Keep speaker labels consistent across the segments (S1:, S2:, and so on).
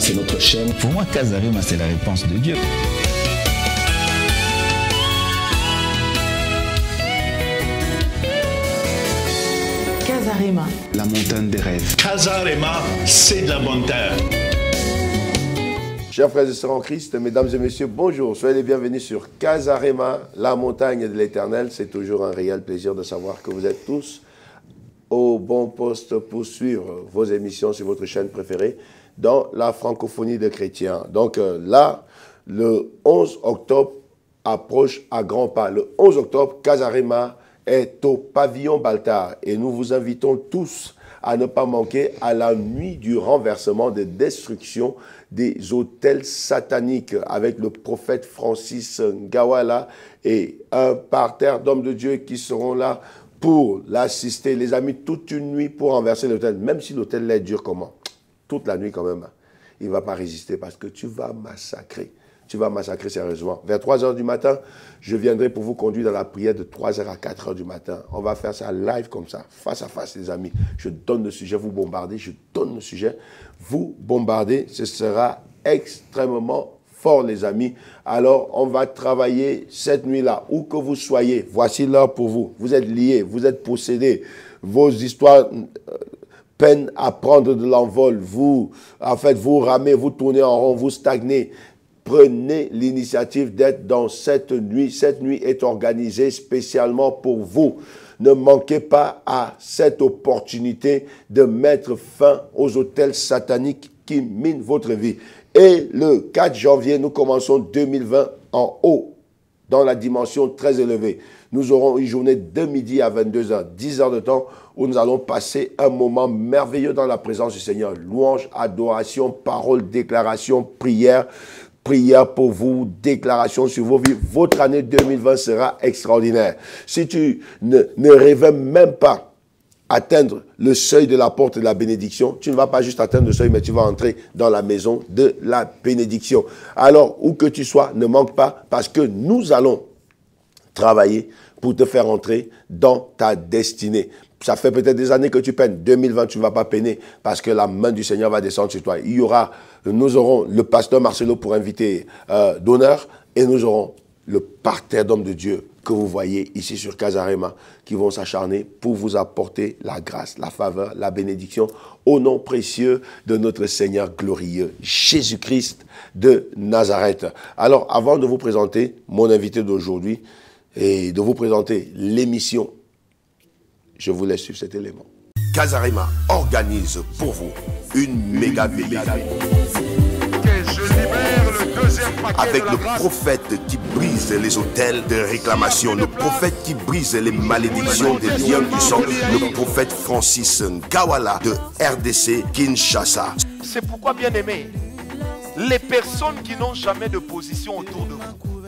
S1: c'est notre chaîne. Pour moi, Kazarema, c'est la réponse de Dieu.
S2: Kazarema.
S3: La montagne des rêves. Kazarema, c'est de la bonne terre.
S4: Chers frères et sœurs en Christ, mesdames et messieurs, bonjour. Soyez les bienvenus sur Casarema, la montagne de l'éternel. C'est toujours un réel plaisir de savoir que vous êtes tous au bon poste pour suivre vos émissions sur votre chaîne préférée dans la francophonie des chrétiens. Donc euh, là, le 11 octobre approche à grands pas. Le 11 octobre, Casarema est au pavillon Baltar, et nous vous invitons tous à ne pas manquer à la nuit du renversement des destructions des hôtels sataniques avec le prophète Francis Ngawala et un parterre d'hommes de Dieu qui seront là pour l'assister, les amis, toute une nuit pour renverser l'hôtel, même si l'hôtel est dur comment toute la nuit quand même, il ne va pas résister parce que tu vas massacrer. Tu vas massacrer sérieusement. Vers 3 heures du matin, je viendrai pour vous conduire dans la prière de 3 h à 4 h du matin. On va faire ça live comme ça, face à face, les amis. Je donne le sujet, vous bombardez, je donne le sujet, vous bombardez. Ce sera extrêmement fort, les amis. Alors, on va travailler cette nuit-là, où que vous soyez. Voici l'heure pour vous. Vous êtes liés, vous êtes possédés. Vos histoires euh, peine à prendre de l'envol, vous, en vous ramez, vous tournez en rond, vous stagnez. Prenez l'initiative d'être dans cette nuit. Cette nuit est organisée spécialement pour vous. Ne manquez pas à cette opportunité de mettre fin aux hôtels sataniques qui minent votre vie. Et le 4 janvier, nous commençons 2020 en haut dans la dimension très élevée. Nous aurons une journée de midi à 22h, 10 heures de temps où nous allons passer un moment merveilleux dans la présence du Seigneur. Louange, adoration, parole, déclaration, prière, prière pour vous, déclaration sur vos vies. Votre année 2020 sera extraordinaire. Si tu ne, ne rêves même pas atteindre le seuil de la porte de la bénédiction, tu ne vas pas juste atteindre le seuil, mais tu vas entrer dans la maison de la bénédiction. Alors, où que tu sois, ne manque pas, parce que nous allons travailler pour te faire entrer dans ta destinée. Ça fait peut-être des années que tu peines. 2020, tu ne vas pas peiner parce que la main du Seigneur va descendre sur toi. Il y aura, nous aurons le pasteur Marcelo pour inviter euh, d'honneur et nous aurons le parterre d'hommes de Dieu que vous voyez ici sur Casarema qui vont s'acharner pour vous apporter la grâce, la faveur, la bénédiction au nom précieux de notre Seigneur glorieux, Jésus-Christ de Nazareth. Alors, avant de vous présenter mon invité d'aujourd'hui et de vous présenter l'émission, je vous laisse suivre cet élément. Casarema organise pour vous une méga veillée avec le prophète qui brise les hôtels de réclamation, le prophète qui brise les malédictions des liens du sang, le prophète Francis Ngawala de RDC Kinshasa.
S3: C'est pourquoi, bien aimé, les personnes qui n'ont jamais de position autour de vous,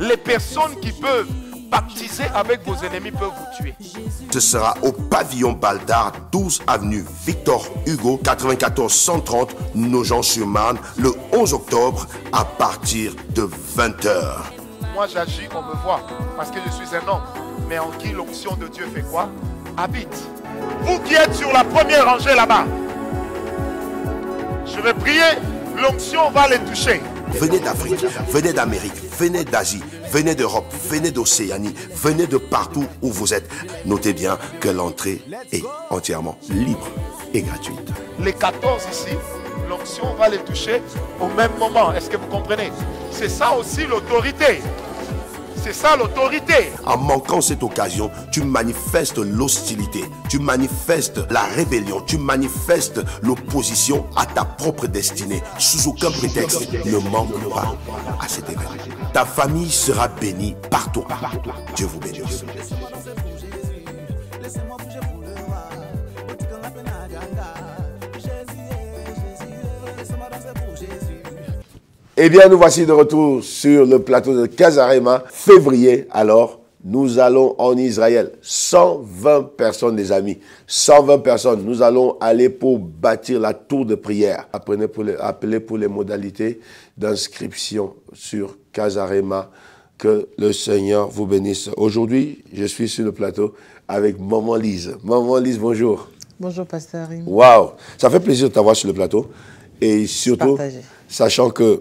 S3: les personnes qui peuvent baptisez avec vos ennemis peuvent vous tuer.
S4: Ce sera au pavillon Baldar, 12 avenue Victor Hugo, 94 130, Nogent-sur-Marne, le 11 octobre à partir de 20h.
S3: Moi j'agis, on me voit, parce que je suis un homme, mais en qui l'onction de Dieu fait quoi Habite. Vous qui êtes sur la première rangée là-bas, je vais prier, l'onction va les toucher venez d'Afrique,
S4: venez d'Amérique, venez d'Asie, venez d'Europe, venez d'Océanie, venez de partout où vous êtes. Notez bien que l'entrée est entièrement libre et gratuite.
S3: Les 14 ici, l'option va les toucher au même moment. Est-ce que vous comprenez C'est ça aussi l'autorité. C'est ça l'autorité.
S4: En manquant cette occasion, tu manifestes l'hostilité, tu manifestes la rébellion, tu manifestes l'opposition à ta propre destinée. Sous aucun prétexte, ne manque pas à cet événement. Ta famille sera bénie partout. Dieu vous bénisse. Eh bien, nous voici de retour sur le plateau de Casarema, février. Alors, nous allons en Israël. 120 personnes, les amis. 120 personnes. Nous allons aller pour bâtir la tour de prière. Apprenez pour appelez pour les modalités d'inscription sur Casarema. Que le Seigneur vous bénisse. Aujourd'hui, je suis sur le plateau avec Maman Lise. Maman Lise, bonjour.
S2: Bonjour, Pasteur.
S4: Waouh, ça fait plaisir de t'avoir sur le plateau. Et surtout, sachant que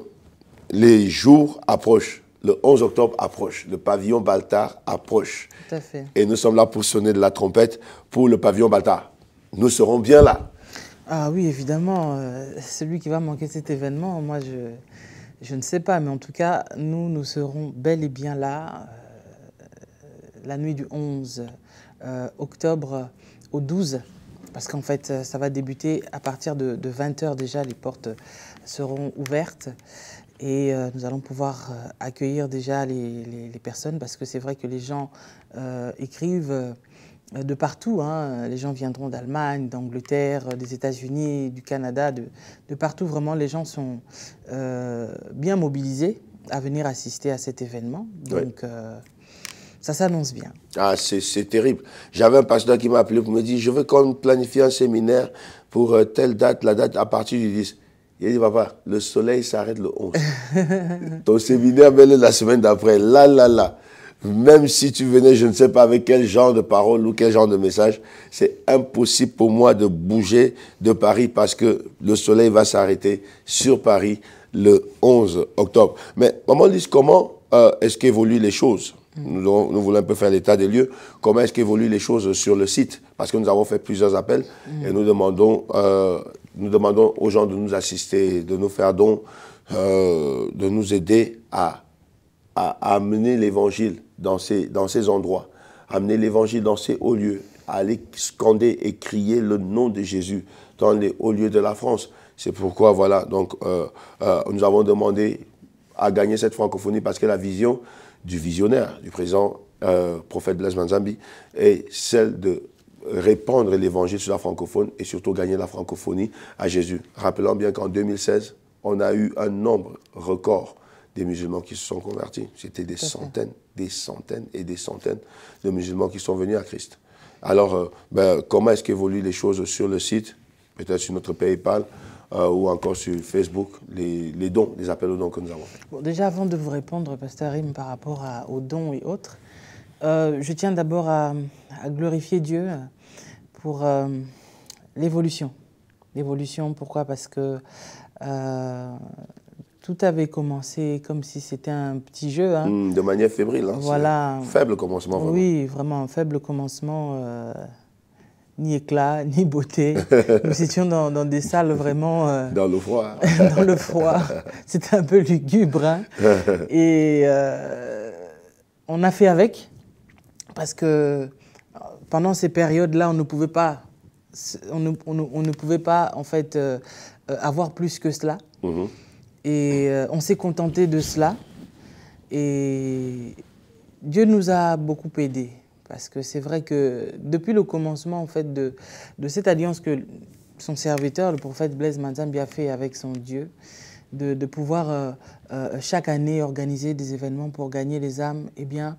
S4: les jours approchent. Le 11 octobre approche, le pavillon Baltar approche. Tout à fait. Et nous sommes là pour sonner de la trompette pour le pavillon Baltar. Nous serons bien là.
S2: Ah oui, évidemment. Euh, celui qui va manquer cet événement, moi, je, je ne sais pas. Mais en tout cas, nous, nous serons bel et bien là euh, la nuit du 11 euh, octobre au 12 parce qu'en fait, ça va débuter à partir de, de 20h déjà, les portes seront ouvertes et euh, nous allons pouvoir euh, accueillir déjà les, personnes parce que c'est vrai que les gens euh, écrivent de partout. Hein. Les gens viendront d'Allemagne, d'Angleterre, des États-Unis, du Canada, de, partout. Vraiment, les gens sont bien mobilisés à venir assister à cet événement. Donc,
S4: ça s'annonce bien. Ah, c'est terrible. J'avais un pasteur qui m'a appelé pour me dire, je veux qu'on planifie un séminaire pour telle date, la date à partir du 10. Il a dit, papa, le soleil s'arrête le 11. Ton séminaire mets-le la semaine d'après. Là, là, là. Même si tu venais, je ne sais pas avec quel genre de parole ou quel genre de message, c'est impossible pour moi de bouger de Paris parce que le soleil va s'arrêter sur Paris le 11 octobre. Mais maman dit comment euh, est-ce qu'évoluent les choses nous, voulons un peu faire l'état des lieux. Comment est-ce qu'évoluent les choses sur le site Parce que nous avons fait plusieurs appels et nous demandons euh, nous demandons aux gens de nous assister, de nous faire don, euh, de nous aider à, amener l'évangile dans ces, dans ces endroits, amener l'évangile dans ces hauts lieux, à aller scander et crier le nom de Jésus dans les hauts lieux de la France. C'est pourquoi, voilà, donc euh, euh, nous avons demandé à gagner cette francophonie parce que la vision du visionnaire, du présent prophète Blaise Manzambi, est celle de répandre l'évangile sur la francophone et surtout gagner la francophonie à Jésus. Rappelons bien qu'en 2016, on a eu un nombre record des musulmans qui se sont convertis. C'était des centaines, des centaines et des centaines de musulmans qui sont venus à Christ. Alors, euh, ben, comment est-ce qu'évoluent les choses sur le site, peut-être sur notre PayPal euh, ou encore sur Facebook, les, dons, les appels aux dons que nous avons.
S2: déjà, avant de vous répondre, Pasteur Rim, par rapport aux dons et autres, euh, je tiens d'abord à, glorifier Dieu pour euh, l'évolution. L'évolution, pourquoi Parce que euh, tout avait commencé comme si c'était un petit jeu. Hein. Hmm, de manière fébrile. Hein. Voilà. Faible commencement, Oui, vraiment, un faible commencement ni éclat, ni beauté. Nous étions dans, des salles vraiment...
S4: dans le froid.
S2: dans le froid. C'était un peu lugubre. Hein. Et on a fait avec parce que euh, pendant ces périodes-là, on ne pouvait pas, on ne, pouvait pas en fait euh, euh, avoir plus que cela. Mhm. Et on s'est contenté de cela. Et Dieu nous a beaucoup aidés. Parce que c'est vrai que depuis le commencement en fait de, cette alliance que son serviteur, le prophète Blaise Manzambi, a fait avec son Dieu, de, pouvoir chaque année organiser des événements pour gagner les âmes, eh bien,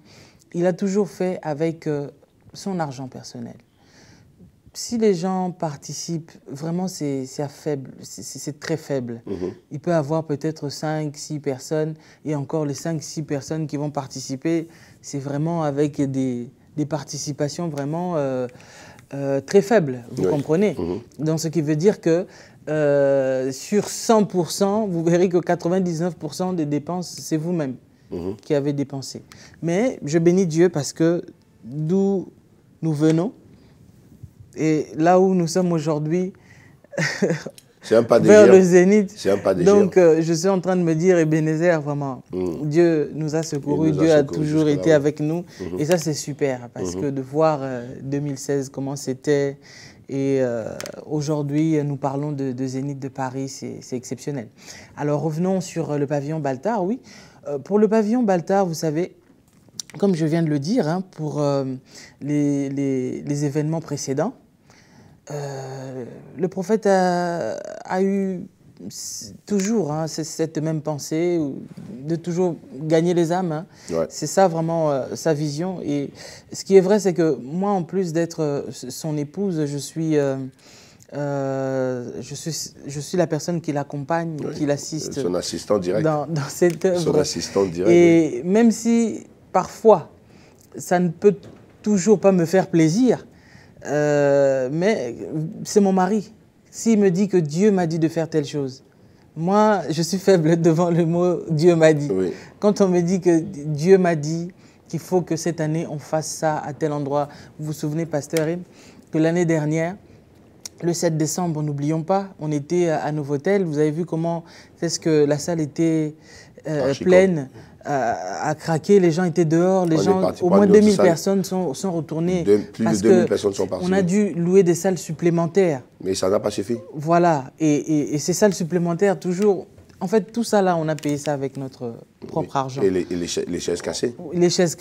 S2: il a toujours fait avec euh, son argent personnel. Si les gens participent, vraiment, c'est très faible. Mhm. Il peut avoir peut-être 5, 6 personnes, et encore les 5, 6 personnes qui vont participer, c'est vraiment avec des, participations vraiment euh, euh, très faibles, vous comprenez mhm. Donc, ce qui veut dire que sur 100%, vous verrez que 99% des dépenses, c'est vous-même. Mhm. qui avait dépensé. Mais je bénis Dieu parce que d'où nous venons et là où nous sommes aujourd'hui, vers le zénith. Un pas des Donc euh, je suis en train de me dire, Ebenezer, vraiment, mhm. Dieu nous a secourus, Dieu a, toujours été avec nous. Mhm. Et ça, c'est super, parce que de voir 2016, euh, comment c'était, et euh, aujourd'hui, nous parlons de, de Zénith de Paris, c'est exceptionnel. Alors revenons sur le pavillon Baltard, oui. Euh, pour le pavillon Baltar, vous savez, comme je viens de le dire, hein, pour euh, les, les, événements précédents, euh, le prophète a, eu toujours hein, cette même pensée de toujours gagner les âmes. Hein. C'est ça vraiment sa vision. Et ce qui est vrai, c'est que moi, en plus d'être son épouse, je suis euh, je, suis, je suis la personne qui l'accompagne, qui l'assiste. Son
S4: assistant direct. Dans, cette œuvre. Son assistant direct. Et
S2: même si parfois ça ne peut toujours pas me faire plaisir, euh, mais c'est mon mari. S'il me dit que Dieu m'a dit de faire telle chose, moi je suis faible devant le mot Dieu m'a dit. Quand on me dit que Dieu m'a dit qu'il faut que cette année on fasse ça à tel endroit, vous vous souvenez, pasteur, que l'année dernière, le 7 décembre, n'oublions pas, on était à Novotel. Vous avez vu comment que la salle était euh, pleine, euh, à craquer. Les gens étaient dehors. Les gens, au moins 2000 personnes sont, retournées. plus parce de 2000 personnes sont parties. On a dû louer des salles supplémentaires.
S4: Mais ça n'a pas suffi.
S2: Voilà. Et, ces salles supplémentaires, toujours. En fait, tout ça là, on a payé ça avec notre propre argent.
S4: Et les, chaises cassées
S2: Les chaises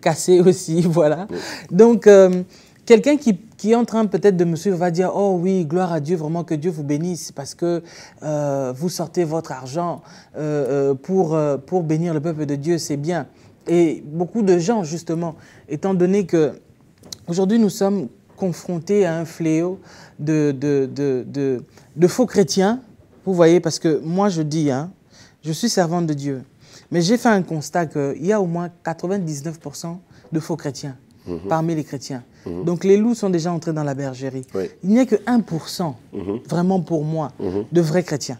S2: cassées aussi, voilà. Donc. Euh, Quelqu'un qui, est en train peut-être de me suivre va dire, oh oui, gloire à Dieu, vraiment que Dieu vous bénisse parce que euh, vous sortez votre argent euh, euh, pour, pour bénir le peuple de Dieu, c'est bien. Et beaucoup de gens, justement, étant donné que aujourd'hui nous sommes confrontés à un fléau de, faux chrétiens, vous voyez, parce que moi je dis, hein, je suis servante de Dieu, mais j'ai fait un constat qu'il y a au moins 99% de faux chrétiens. Mhm. parmi les chrétiens. Mhm. Donc les loups sont déjà entrés dans la bergerie. Il n'y a que 1%, mhm. vraiment pour moi, de vrais chrétiens.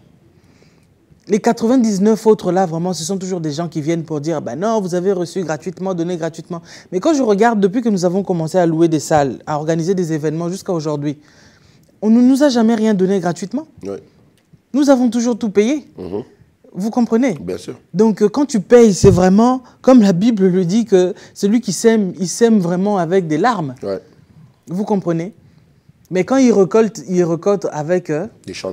S2: Les 99 autres là, vraiment, ce sont toujours des gens qui viennent pour dire, ben non, vous avez reçu gratuitement, donné gratuitement. Mais quand je regarde, depuis que nous avons commencé à louer des salles, à organiser des événements jusqu'à aujourd'hui, on ne nous a jamais rien donné gratuitement. Nous avons toujours tout payé. Vous comprenez Bien sûr. Donc, euh, quand tu payes, c'est vraiment, comme la Bible le dit, que celui qui sème, il sème vraiment avec des larmes. Vous comprenez Mais quand il récolte, il récolte avec euh, des chants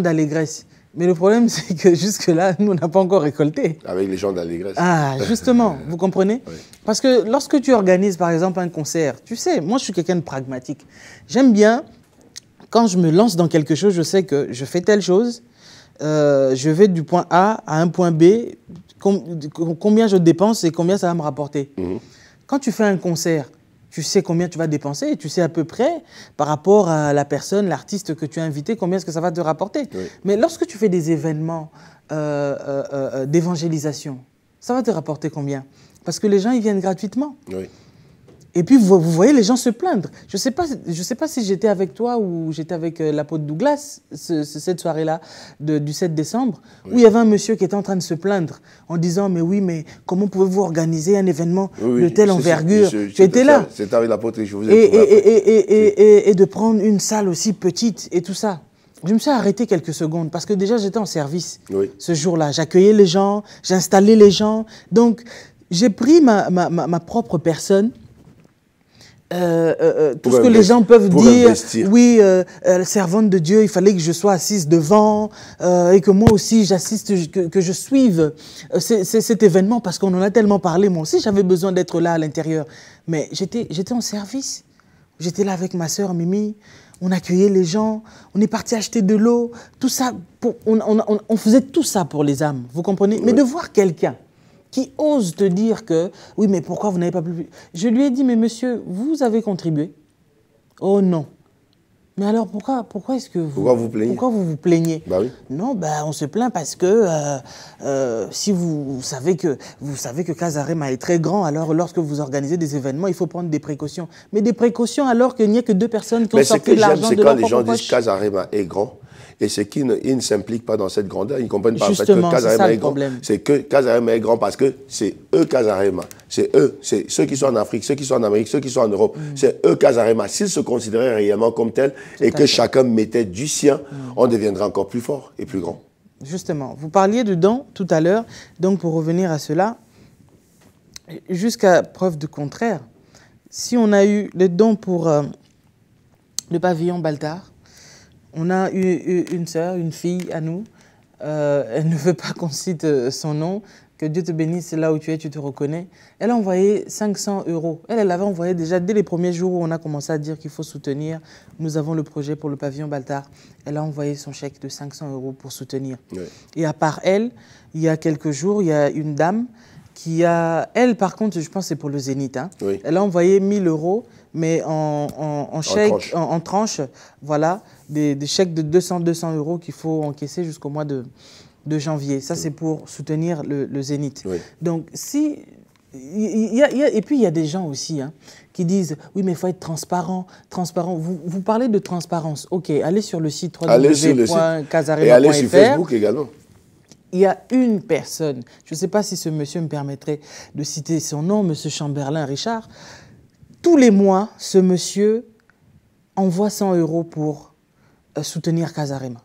S2: d'allégresse. Mais le problème, c'est que jusque-là, nous, on n'a pas encore récolté. Avec les chants d'allégresse. Ah, justement, vous comprenez Parce que lorsque tu organises, par exemple, un concert, tu sais, moi, je suis quelqu'un de pragmatique. J'aime bien, quand je me lance dans quelque chose, je sais que je fais telle chose, euh, je vais du point A à un point B, combien je dépense et combien ça va me rapporter. Mhm. Quand tu fais un concert, tu sais combien tu vas dépenser et tu sais à peu près par rapport à la personne, l'artiste que tu as invité, combien est-ce que ça va te rapporter. Mais lorsque tu fais des événements euh, euh, d'évangélisation, ça va te rapporter combien Parce que les gens, ils viennent gratuitement. Et puis, vous, voyez les gens se plaindre. Je ne sais, pas, je sais pas si j'étais avec toi ou j'étais avec euh, l'apôtre Douglas cette soirée-là du 7 décembre, où il y avait un monsieur qui était en train de se plaindre en disant Mais oui, mais comment pouvez-vous organiser un événement de telle envergure J'étais là.
S4: C'était avec l'apôtre et je vous ai et,
S2: et, et, de prendre une salle aussi petite et tout ça. Je me suis arrêté quelques secondes parce que déjà j'étais en service ce jour-là. J'accueillais les gens, j'installais les gens. Donc j'ai pris ma, propre personne euh, euh, euh, tout ce que les gens peuvent dire, oui, servante de Dieu, il fallait que je sois assise devant et que moi aussi j'assiste, que, je suive cet événement parce qu'on en a tellement parlé. Moi aussi j'avais besoin d'être là à l'intérieur, mais j'étais en service. J'étais là avec ma soeur Mimi, on accueillait les gens, on est parti acheter de l'eau, tout ça, on, faisait tout ça pour les âmes, vous comprenez Mais de voir quelqu'un qui ose te dire que oui, mais pourquoi vous n'avez pas pu. Je lui ai dit, mais monsieur, vous avez contribué. Oh non. Mais alors pourquoi, pourquoi est-ce que vous pourquoi vous plaignez, pourquoi vous, vous plaignez bah oui. Non, bah, on se plaint parce que euh, euh, si vous, savez que vous savez que Casarema est très grand, alors lorsque vous organisez des événements, il faut prendre des précautions. Mais des précautions alors qu'il n'y a que deux personnes qui ont Mais sorti l'argent de Mais quand les gens disent
S4: Casarema est grand et c'est qu'ils ne, s'impliquent pas dans cette grandeur. Ils ne comprennent pas Justement, fait que Casarema est, grand. C'est que Casarema est grand parce que c'est eux Casarema. C'est eux, c'est ceux qui sont en Afrique, ceux qui sont en Amérique, ceux qui sont en Europe. Mm. C'est eux Casarema. S'ils se considéraient réellement comme tels et que chacun mettait du sien, mm. on deviendrait encore plus fort et plus grand.
S2: Justement, vous parliez de dons tout à l'heure. Donc pour revenir à cela, jusqu'à preuve du contraire, si on a eu le don pour euh, le pavillon Baltard, on a eu une sœur, une fille à nous. Euh, elle ne veut pas qu'on cite euh, son nom. Que Dieu te bénisse, là où tu es, tu te reconnais. Elle a envoyé 500 euros. Elle, elle l'avait envoyé déjà dès les premiers jours où on a commencé à dire qu'il faut soutenir. Nous avons le projet pour le pavillon Baltard. Elle a envoyé son chèque de 500 euros pour soutenir. Et à part elle, il y a quelques jours, il y a une dame qui a... Elle, par contre, je pense que c'est pour le Zénith. Hein. Elle a envoyé 1000 euros mais en, en, chèque, en, tranche, voilà, des, des, chèques de 200, 200 euros qu'il faut encaisser jusqu'au mois de, de janvier. Ça, c'est pour soutenir le, Zénith. Donc, si y a, et puis il y a des gens aussi hein, qui disent oui mais il faut être transparent, transparent. Vous, vous, parlez de transparence, ok. Allez sur le site www.casarello.fr et allez sur Facebook également. Il y a une personne, je ne sais pas si ce monsieur me permettrait de citer son nom, Monsieur Chamberlain Richard, tous les mois, ce monsieur envoie 100 euros pour euh, soutenir Casarema.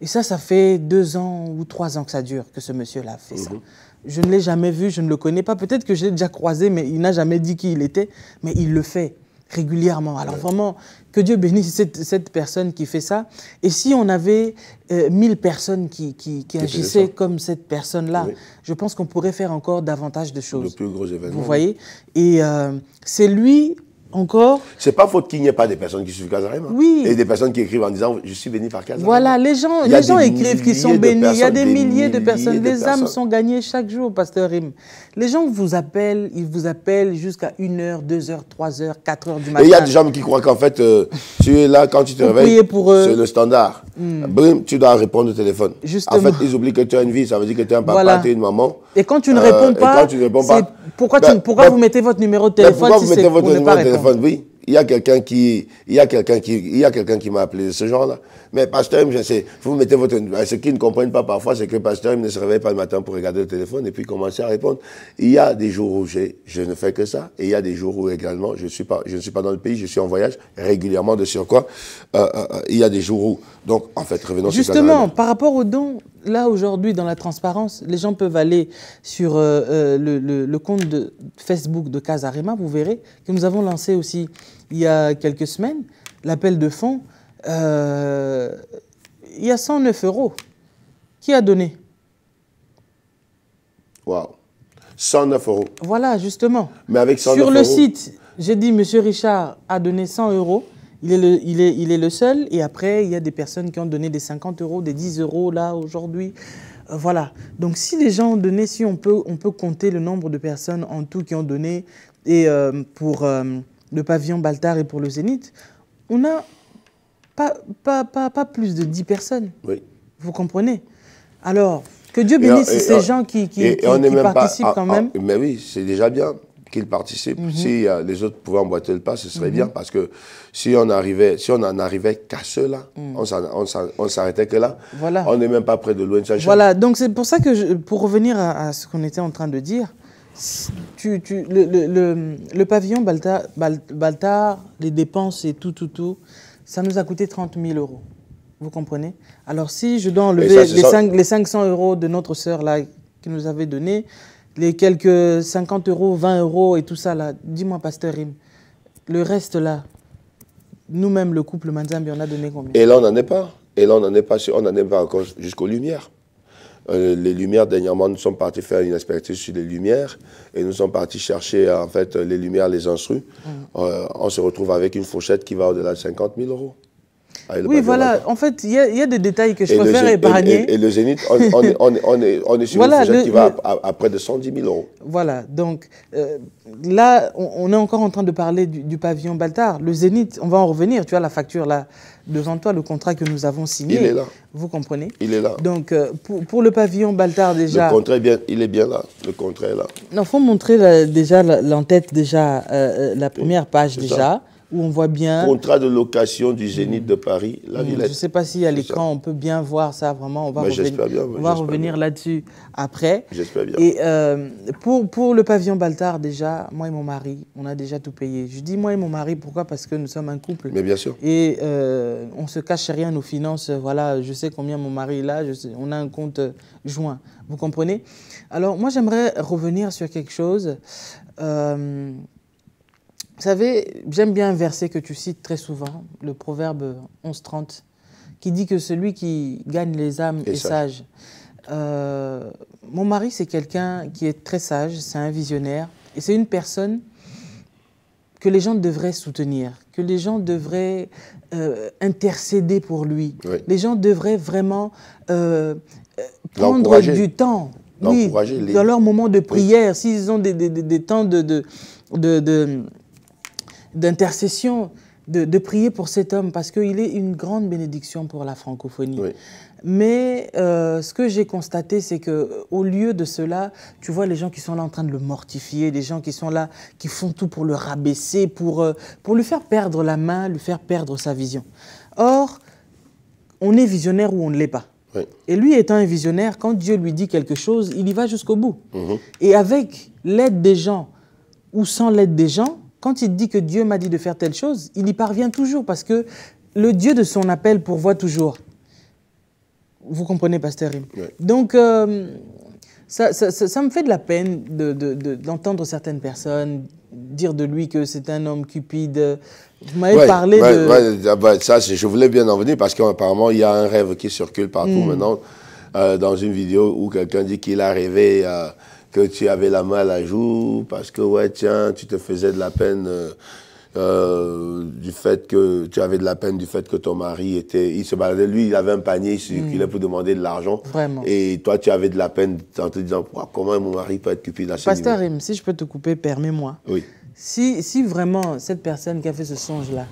S2: Et ça, ça fait deux ans ou trois ans que ça dure, que ce monsieur-là fait ça. Mhm. Je ne l'ai jamais vu, je ne le connais pas. Peut-être que je l'ai déjà croisé, mais il n'a jamais dit qui il était. Mais il le fait régulièrement. Alors vraiment, que Dieu bénisse cette, personne qui fait ça. Et si on avait euh, mille 1000 personnes qui, agissaient comme cette personne-là, je pense qu'on pourrait faire encore davantage de choses. Le plus
S4: gros événement. Vous voyez
S2: Et euh, c'est lui encore.
S4: C'est pas faute qu'il n'y ait pas des personnes qui suivent Casarema. Hein. Oui. Et des personnes qui écrivent en disant je suis béni par Casarema.
S2: Voilà, les gens, les gens écrivent qu'ils sont bénis. Il y a des milliers de personnes. les âmes sont gagnées chaque jour, Pasteur Rim. Les gens vous appellent, ils vous appellent jusqu'à 1h, 2h, 3h, 4h du matin. Et il y a des gens
S4: qui croient qu'en fait, euh, tu es là quand tu te réveilles. C'est le standard.
S2: Hmm.
S4: tu dois répondre au téléphone. En fait, ils oublient que tu as une vie. Ça veut dire que tu es un papa, tu es une maman. Et quand tu ne réponds euh, pas, pas pourquoi, bah, tu, pourquoi bah, vous mettez
S2: votre numéro de bah, téléphone Pourquoi vous mettez votre numéro de téléphone
S4: Oui, il y a quelqu'un qui, il y a quelqu'un qui, il y a quelqu'un qui m'a appelé de ce genre-là. Mais pasteur, je sais, vous mettez votre, ce qu'ils ne comprennent pas parfois, c'est que pasteur ne se réveille pas le matin pour regarder le téléphone et puis commencer à répondre. Il y a des jours où j'ai je ne fais que ça, et il y a des jours où également je suis pas, je ne suis pas dans le pays, je suis en voyage régulièrement de surcroît. Euh, euh, euh, il y a des jours où donc, en fait, revenons Justement,
S2: par rapport aux dons, là, aujourd'hui, dans la transparence, les gens peuvent aller sur euh, euh, le, compte de Facebook de Casarema, vous verrez, que nous avons lancé aussi il y a quelques semaines, l'appel de fonds. Euh, il y a 109 euros. Qui a donné
S4: Waouh 109 euros.
S2: Voilà, justement.
S4: Mais avec 109 Sur le site,
S2: j'ai dit, Monsieur Richard a donné 100 euros. Il est, le, il, est, il est le seul. Et après, il y a des personnes qui ont donné des 50 euros, des 10 euros là aujourd'hui. Euh, voilà. Donc si les gens ont donné, si on peut, on peut compter le nombre de personnes en tout qui ont donné et euh, pour euh, le pavillon Baltar et pour le Zénith, on n'a pas, pas, pas, plus de 10 personnes. Oui. Vous comprenez Alors, que Dieu bénisse ces gens qui, qui, participent quand même.
S4: mais oui, c'est déjà bien qu'il participe. Mhm. Si euh, les autres pouvaient emboîter le pas, ce serait mhm. bien parce que si on arrivait, si on en arrivait qu'à cela, mm. on s'arrêtait que là. On n'est même pas près de loin. Voilà. Donc
S2: c'est pour ça que, pour revenir à, ce qu'on était en train de dire, tu, le, pavillon Baltar, les dépenses et tout, tout, tout, ça nous a coûté 30 000 euros. Vous comprenez Alors si je dois enlever les, 5, les 500 euros de notre sœur là qui nous avait donné, les quelques 50 euros, 20 euros et tout ça là, dis-moi, Pasteur le reste là, nous-mêmes, le couple Manzambi, on a donné combien
S4: Et là, on n'en est pas. Et là, on n'en est pas, on est pas encore jusqu'aux Lumières. Euh, les Lumières, dernièrement, nous sommes partis faire une expertise sur les Lumières et nous sommes partis chercher, en fait, les Lumières, les instrus. Hum. Euh, on se retrouve avec une fourchette qui va au-delà de 50 000 euros. Ah, oui, voilà.
S2: En fait, il y, a des détails que je préfère épargner.
S4: Et, le Zénith, on, est, sur un sujet qui va à, près de 110 000 euros.
S2: Voilà. Donc euh, là, on, est encore en train de parler du, pavillon Baltard. Le Zénith, on va en revenir. Tu as la facture là devant toi, le contrat que nous avons signé. Il est là. Vous comprenez Il est là. Donc euh, pour, le pavillon Baltard déjà. Le contrat,
S4: est bien, il est bien là. Le contrat est là.
S2: Il faut montrer déjà déjà l'entête, déjà euh, la première page déjà où on voit bien...
S4: Contrat de location du génie de Paris, la hmm, Je ne sais
S2: pas si à l'écran on peut bien voir ça, vraiment, on va revenir, revenir là-dessus après.
S4: J'espère bien. Et
S2: euh, pour, le pavillon Baltard, déjà, moi et mon mari, on a déjà tout payé. Je dis moi et mon mari, pourquoi Parce que nous sommes un couple. Mais bien sûr. Et euh, on ne se cache rien, nos finances, voilà, je sais combien mon mari est là, je on a un compte euh, joint, vous comprenez Alors moi j'aimerais revenir sur quelque chose... Vous savez, j'aime bien un verset que tu cites très souvent, le proverbe 11.30, qui dit que celui qui gagne les âmes est, sage. Euh, mon mari, c'est quelqu'un qui est très sage, c'est un visionnaire, et c'est une personne que les gens devraient soutenir, que les gens devraient euh, intercéder pour lui. Les gens devraient vraiment euh, prendre du temps oui, dans leur moment de prière, s'ils ont des, temps de, de d'intercession, de, prier pour cet homme, parce qu'il est une grande bénédiction pour la francophonie. Mais euh, ce que j'ai constaté, c'est que euh, au lieu de cela, tu vois les gens qui sont là en train de le mortifier, les gens qui sont là, qui font tout pour le rabaisser, pour, euh, pour lui faire perdre la main, lui faire perdre sa vision. Or, on est visionnaire ou on ne l'est pas. Et lui étant un visionnaire, quand Dieu lui dit quelque chose, il y va jusqu'au bout. Mm-hmm. Et avec l'aide des gens ou sans l'aide des gens, quand il dit que Dieu m'a dit de faire telle chose, il y parvient toujours parce que le Dieu de son appel pourvoit toujours. Vous comprenez, Pasteur Donc, euh, ça, ça, me fait de la peine d'entendre certaines personnes dire de lui que c'est un homme cupide. Vous m'avez parlé de...
S4: Ah bah, ça, je voulais bien en venir parce qu'apparemment, il y a un rêve qui circule partout hmm. maintenant. Euh, dans une vidéo où quelqu'un dit qu'il a rêvé... Euh, tu avais la main à la joue, parce que, ouais, tiens, tu te faisais de la peine euh, euh, du fait que tu avais de la peine du fait que ton mari était. Il se baladait, lui, il avait un panier, il circulait mmh. pour demander de l'argent. Et toi, tu avais de la peine en te disant, comment mon mari peut être cupide à Pasteur
S2: Rim, si je peux te couper, permets-moi. Oui. Si, si vraiment cette personne qui a fait ce songe-là,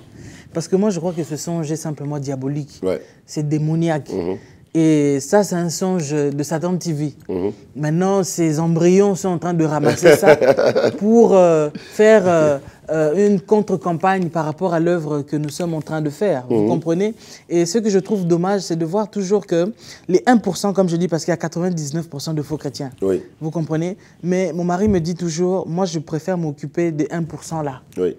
S2: parce que moi, je crois que ce songe est simplement diabolique, c'est démoniaque. Mhm. Et ça, c'est un songe de Satan TV. Mhm. Maintenant, ces embryons sont en train de ramasser ça pour euh, faire euh, euh, une contre-campagne par rapport à l'œuvre que nous sommes en train de faire. Vous mhm. comprenez Et ce que je trouve dommage, c'est de voir toujours que les 1%, comme je dis, parce qu'il y a 99% de faux chrétiens. Vous comprenez Mais mon mari me dit toujours, moi, je préfère m'occuper des 1% là. Oui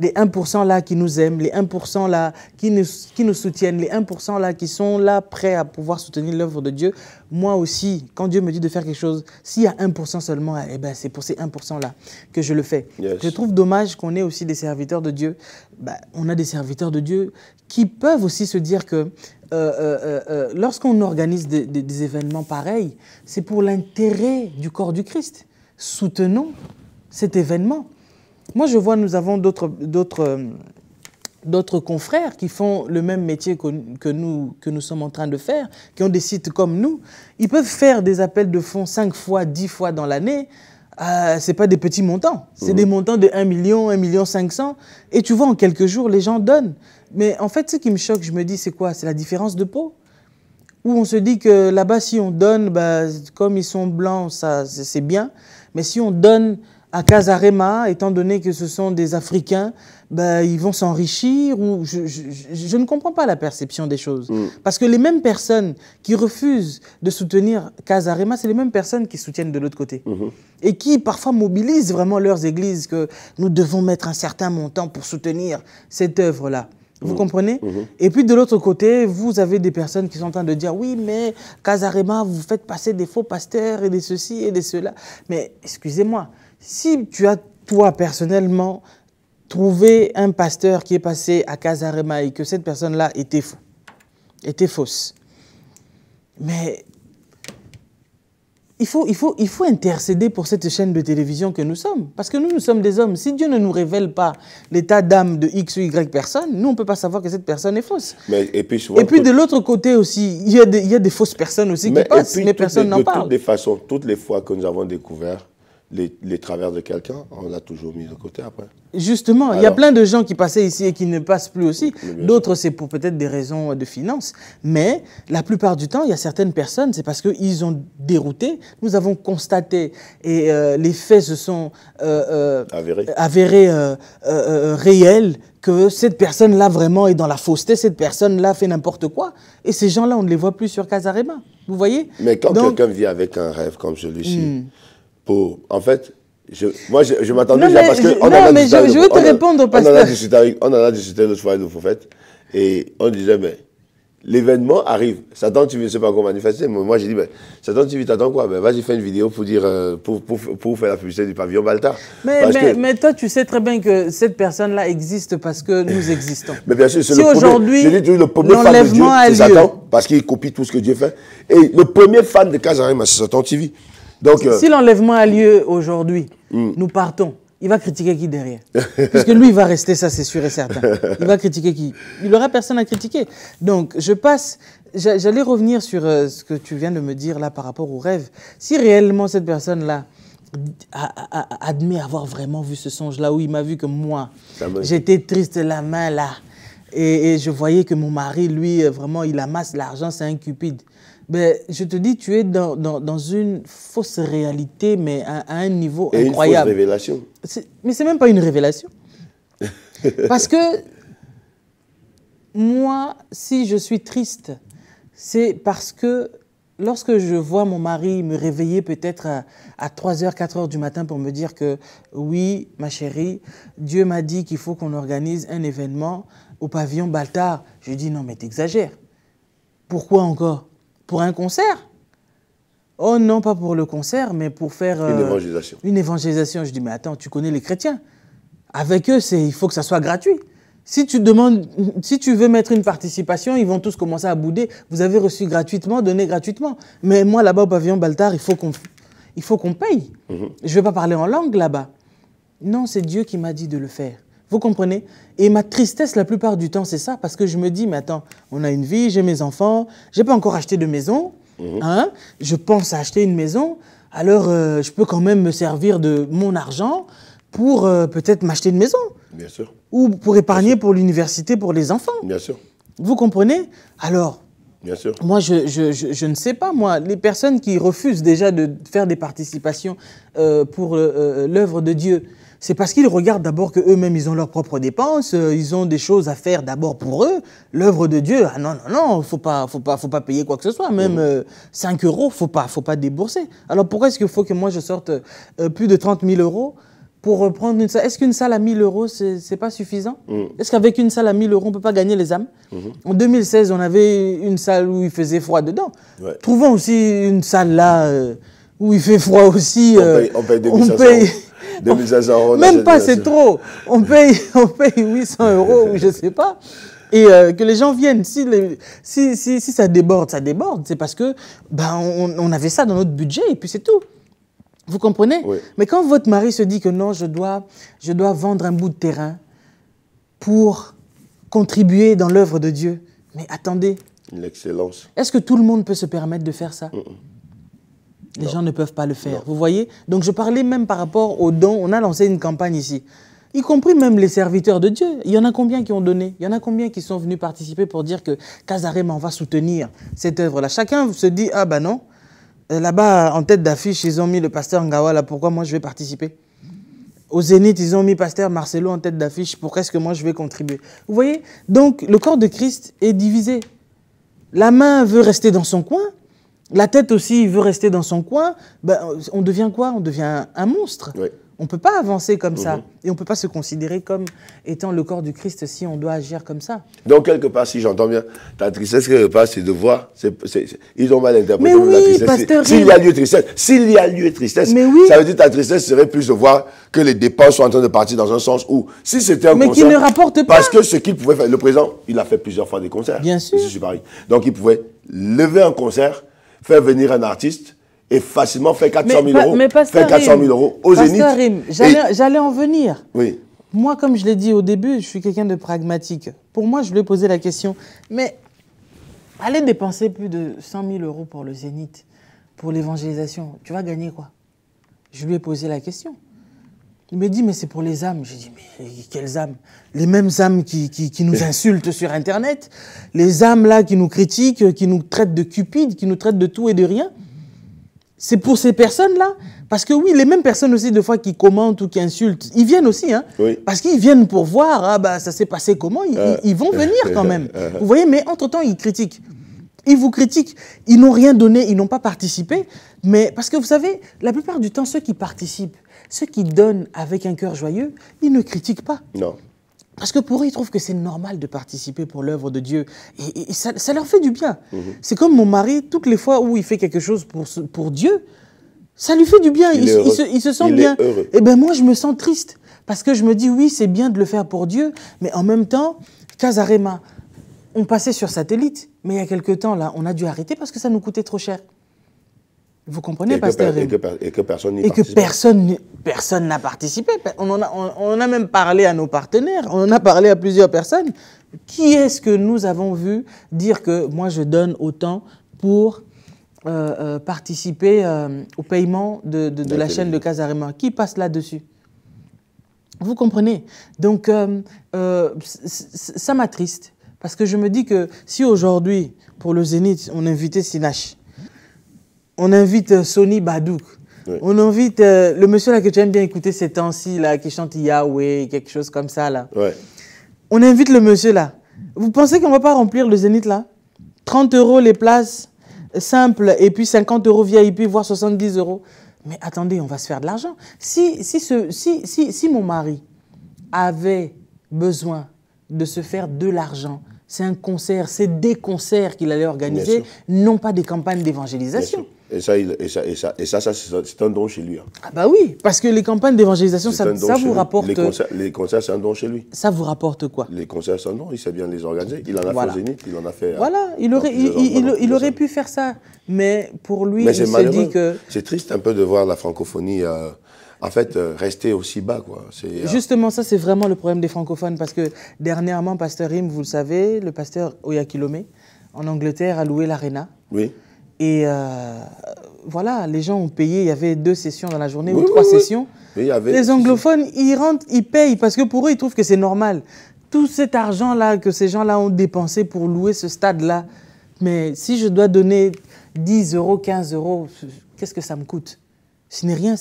S2: les 1% là qui nous aiment, les 1% là qui nous, qui nous soutiennent, les 1% là qui sont là prêts à pouvoir soutenir l'œuvre de Dieu. Moi aussi, quand Dieu me dit de faire quelque chose, s'il y a 1% seulement, eh ben, c'est pour ces 1% là que je le fais. Je trouve dommage qu'on ait aussi des serviteurs de Dieu. Bah, on a des serviteurs de Dieu qui peuvent aussi se dire que euh, euh, euh, lorsqu'on organise des événements pareils, c'est pour l'intérêt du corps du Christ. Soutenons cet événement. Moi, je vois, nous avons euh, d'autres confrères qui font le même métier que, que, nous, que nous sommes en train de faire, qui ont des sites comme nous. Ils peuvent faire des appels de fonds 5 fois, 10 fois dans l'année. Euh, c'est pas des petits montants. C'est des mhm. montants de 1 million, 1 million 500. Et tu vois, en quelques jours, les gens donnent. Mais en fait, ce qui me choque, je me dis, c'est quoi C'est la différence de peau où on se dit que là-bas, si on donne, bah, comme ils sont blancs, ça, c'est bien. Mais si on donne à Casarema, étant donné que ce sont des Africains, bah, ils vont s'enrichir ou je, ne comprends pas la perception des choses. Mm. Parce que les mêmes personnes qui refusent de soutenir Casarema, c'est les mêmes personnes qui soutiennent de l'autre côté. Mm-hmm. Et qui parfois mobilisent vraiment leurs églises que nous devons mettre un certain montant pour soutenir cette œuvre-là. Vous mm. comprenez mm-hmm. Et puis de l'autre côté, vous avez des personnes qui sont en train de dire oui, mais Casarema, vous faites passer des faux pasteurs et des ceci et des cela. Mais excusez-moi, si tu as, toi, personnellement, trouvé un pasteur qui est passé à Casarema et que cette personne-là était était fausse, mais il faut, il, faut, il faut intercéder pour cette chaîne de télévision que nous sommes. Parce que nous, nous sommes des hommes. Si Dieu ne nous révèle pas l'état d'âme de X ou Y personne, nous, on ne peut pas savoir que cette personne est fausse.
S4: et puis, de
S2: l'autre côté aussi, il y, a des, il y, a des fausses personnes aussi qui passent, mais personne n'en parle. De toutes les
S4: façons, toutes les fois que nous avons découvert les, travers de quelqu'un, on l'a toujours mis de côté après.
S2: Justement, il y a plein de gens qui passaient ici et qui ne passent plus aussi. D'autres, c'est pour peut-être des raisons de finances. Mais la plupart du temps, il y a certaines personnes, c'est parce qu'ils ont dérouté. Nous avons constaté, et euh, les faits se sont euh, euh, avérés, réels, que cette personne-là vraiment est dans la fausseté, cette personne-là fait n'importe quoi. Et ces gens-là, on ne les voit plus sur Casarema. Vous voyez
S4: Mais quand quelqu'un vit avec un rêve comme celui-ci, hmm. En fait, moi, je, m'attendais déjà parce que. non, on a mais je, veux te répondre, parce on a discuté on en a discuté l'autre fois avec le prophète, et on disait, mais l'événement arrive. Satan, tu ne sais pas comment manifester, mais moi, j'ai dit, mais Satan, tu t'attends quoi Ben, vas-y, fais une vidéo pour dire, euh, pour, pour, pour faire la publicité du pavillon Baltar. Mais, mais,
S2: toi, tu sais très bien que cette personne-là existe parce que nous existons. mais bien sûr, c'est si le aujourd'hui, le premier fan Dieu,
S4: parce qu'il copie tout ce que Dieu fait. Et le premier fan de Kazarim, c'est Satan TV. Donc, si euh,
S2: l'enlèvement a lieu aujourd'hui, hmm. nous partons. Il va critiquer qui derrière Parce que lui, il va rester, ça c'est sûr et certain. Il va critiquer qui Il n'aura personne à critiquer. Donc, je passe... J'allais revenir sur euh, ce que tu viens de me dire là par rapport au rêve. Si réellement cette personne-là admet avoir vraiment vu ce songe-là, où il m'a vu que moi, ah j'étais triste la main là, et, et, je voyais que mon mari, lui, euh, vraiment, il amasse l'argent, c'est un cupide je te dis, tu es dans, une fausse réalité, mais à, un niveau Et incroyable. Une fausse révélation. Mais c'est même pas une révélation.
S5: Parce
S2: que moi, si je suis triste, c'est parce que lorsque je vois mon mari me réveiller peut-être à, 3h, 4h du matin pour me dire que oui, ma chérie, Dieu m'a dit qu'il faut qu'on organise un événement au pavillon Baltard, je dis non, mais t'exagères. Pourquoi encore pour un concert. Oh non, pas pour le concert, mais pour faire... une euh, évangélisation. Une évangélisation. Je dis, mais attends, tu connais les chrétiens. Avec eux, il faut que ça soit gratuit. Si tu demandes, si tu veux mettre une participation, ils vont tous commencer à bouder. Vous avez reçu gratuitement, donné gratuitement. Mais moi, là-bas, au pavillon Baltard, il faut qu'on, il paye. Mhm. Je ne vais pas parler en langue là-bas. Non, c'est Dieu qui m'a dit de le faire. Vous comprenez Et ma tristesse, la plupart du temps, c'est ça, parce que je me dis, mais attends, on a une vie, j'ai mes enfants, j'ai pas encore acheté de maison, mhm. hein je pense à acheter une maison, alors euh, je peux quand même me servir de mon argent pour euh, peut-être m'acheter une maison. Bien sûr. Ou pour épargner pour l'université, pour les enfants. Bien sûr. Vous comprenez Alors, Bien sûr. Moi, je, ne sais pas. Moi, les personnes qui refusent déjà de faire des participations euh, pour l'œuvre de Dieu, c'est parce qu'ils regardent d'abord qu'eux-mêmes, ils ont leurs propres dépenses, euh, ils ont des choses à faire d'abord pour eux. L'œuvre de Dieu, ah non, non, non, il faut pas, faut, pas, faut pas payer quoi que ce soit. Même 5 mm. euh, euros, il faut pas, faut pas débourser. Alors pourquoi est-ce qu'il faut que moi je sorte euh, plus de 30 000 euros pour reprendre une salle. Est-ce qu'une salle à 1000 euros, c'est pas suffisant mm. Est-ce qu'avec une salle à 1000 euros, on peut pas gagner les âmes mm-hmm. En 2016, on avait une salle où il faisait froid dedans. Trouvons aussi une salle là où il fait froid aussi. on paye, on paye On
S4: même pas, c'est
S2: trop. On paye, on paye 800 euros ou je ne sais pas. Et euh, que les gens viennent. Si, si, ça déborde, ça déborde. C'est parce que ben, on, avait ça dans notre budget et puis c'est tout. Vous comprenez Mais quand votre mari se dit que non, je dois, je dois vendre un bout de terrain pour contribuer dans l'œuvre de Dieu, mais attendez. L'excellence. Est-ce que tout le monde peut se permettre de faire ça les gens ne peuvent pas le faire. Vous voyez Donc je parlais même par rapport aux dons. On a lancé une campagne ici. Y compris même les serviteurs de Dieu. Il y en a combien qui ont donné Il y en a combien qui sont venus participer pour dire que Casarem, m'en va soutenir cette œuvre-là Chacun se dit, ah ben non, euh, là-bas, en tête d'affiche, ils ont mis le pasteur Ngawa, pourquoi moi je vais participer au Zénith, ils ont mis Pasteur Marcelo en tête d'affiche. Pourquoi est-ce que moi je vais contribuer Vous voyez Donc le corps de Christ est divisé. La main veut rester dans son coin, la tête aussi il veut rester dans son coin. Ben, on devient quoi On devient un, monstre. On ne peut pas avancer comme ça. Mhm. Et on ne peut pas se considérer comme étant le corps du Christ si on doit agir comme ça.
S4: Donc, quelque part, si j'entends bien, ta tristesse, quelque part, c'est de voir. ils ont mal interprété la tristesse. S'il y a lieu de tristesse, s'il y a lieu de tristesse, ça veut dire que ta tristesse serait plus de voir que les dépenses sont en train de partir dans un sens où, si c'était un concert... Mais qui ne rapporte pas. Parce que ce qu'il pouvait faire, le présent il a fait plusieurs fois des concerts. Bien sûr. je suis Paris. Donc, il pouvait lever un concert faire venir un artiste et facilement faire 400 000 euros. Mais faire 400 000 euros au Zénith. J'allais
S2: en venir. Oui. Moi, comme je l'ai dit au début, je suis quelqu'un de pragmatique. Pour moi, je lui ai posé la question. Mais allez dépenser plus de 100 000 euros pour le Zénith, pour l'évangélisation. Tu vas gagner quoi Je lui ai posé la question. Il me dit, mais c'est pour les âmes. J'ai dit, mais quelles âmes Les mêmes âmes qui, nous insultent sur Internet, les âmes là qui nous critiquent, qui nous traitent de cupides, qui nous traitent de tout et de rien. C'est pour ces personnes-là. Parce que oui, les mêmes personnes aussi, des fois, qui commentent ou qui insultent, ils viennent aussi. Hein. Parce qu'ils viennent pour voir, ah bah ça s'est passé comment, ah. ils, vont venir quand même. Ah. vous voyez, mais entre-temps, ils critiquent. Ils vous critiquent, ils n'ont rien donné, ils n'ont pas participé. Mais parce que vous savez, la plupart du temps, ceux qui participent, ceux qui donnent avec un cœur joyeux, ils ne critiquent pas. Non. Parce que pour eux, ils trouvent que c'est normal de participer pour l'œuvre de Dieu. Et, ça, leur fait du bien. Mhm. C'est comme mon mari, toutes les fois où il fait quelque chose pour, pour Dieu, ça lui fait du bien. Il, se, sent bien. Et eh bien moi, je me sens triste. Parce que je me dis, oui, c'est bien de le faire pour Dieu. Mais en même temps, Casarema, on passait sur satellite. Mais il y a quelque temps, là, on a dû arrêter parce que ça nous coûtait trop cher. Vous comprenez, et que,
S4: et, que, personne que
S2: personne, n'a participé. On, en a, même parlé à nos partenaires, on en a parlé à plusieurs personnes. Qui est-ce que nous avons vu dire que moi je donne autant pour euh, euh, participer euh, au paiement de, la chaîne de Casarema. Qui passe là-dessus Vous comprenez Donc, ça m'attriste. Parce que je me dis que si aujourd'hui, pour le Zénith, on invitait Sinache, on invite euh, Sony Badouk. On invite euh, le monsieur là que tu aimes bien écouter ces temps-ci, là, qui chante Yahweh, quelque chose comme ça, là. On invite le monsieur là. Vous pensez qu'on va pas remplir le Zénith là 30 euros les places simples et puis 50 euros VIP, voire 70 euros. Mais attendez, on va se faire de l'argent. Si, si, ce, si, si, si mon mari avait besoin de se faire de l'argent, c'est un concert, c'est des concerts qu'il allait organiser, non pas des campagnes d'évangélisation.
S4: Et ça, et ça, ça, ça, c'est un don chez lui. Hein.
S2: Ah bah oui, parce que les campagnes d'évangélisation, ça, ça vous rapporte... Les concerts,
S4: les concerts c'est un don chez lui. Ça vous rapporte quoi Les concerts, c'est un don, il sait bien les organiser. Il en a fait il en a fait... Voilà, euh, il aurait, il,
S2: aurait pu faire ça, mais pour lui, il dit
S4: que... C'est triste un peu de voir la francophonie... Euh, en fait, euh, rester aussi bas. Quoi.
S2: Justement, ça, c'est vraiment le problème des francophones, parce que dernièrement, Pasteur Rim, vous le savez, le pasteur Oyakilome, en Angleterre, a loué l'Arena. Oui. Et euh, voilà, les gens ont payé. Il y avait deux sessions dans la journée ou trois sessions. les anglophones, ils rentrent, ils payent parce que pour eux, ils trouvent que c'est normal. Tout cet argent-là que ces gens-là ont dépensé pour louer ce stade-là, mais si je dois donner 10 euros, 15 euros, qu'est-ce que ça me coûte Ce n'est rien,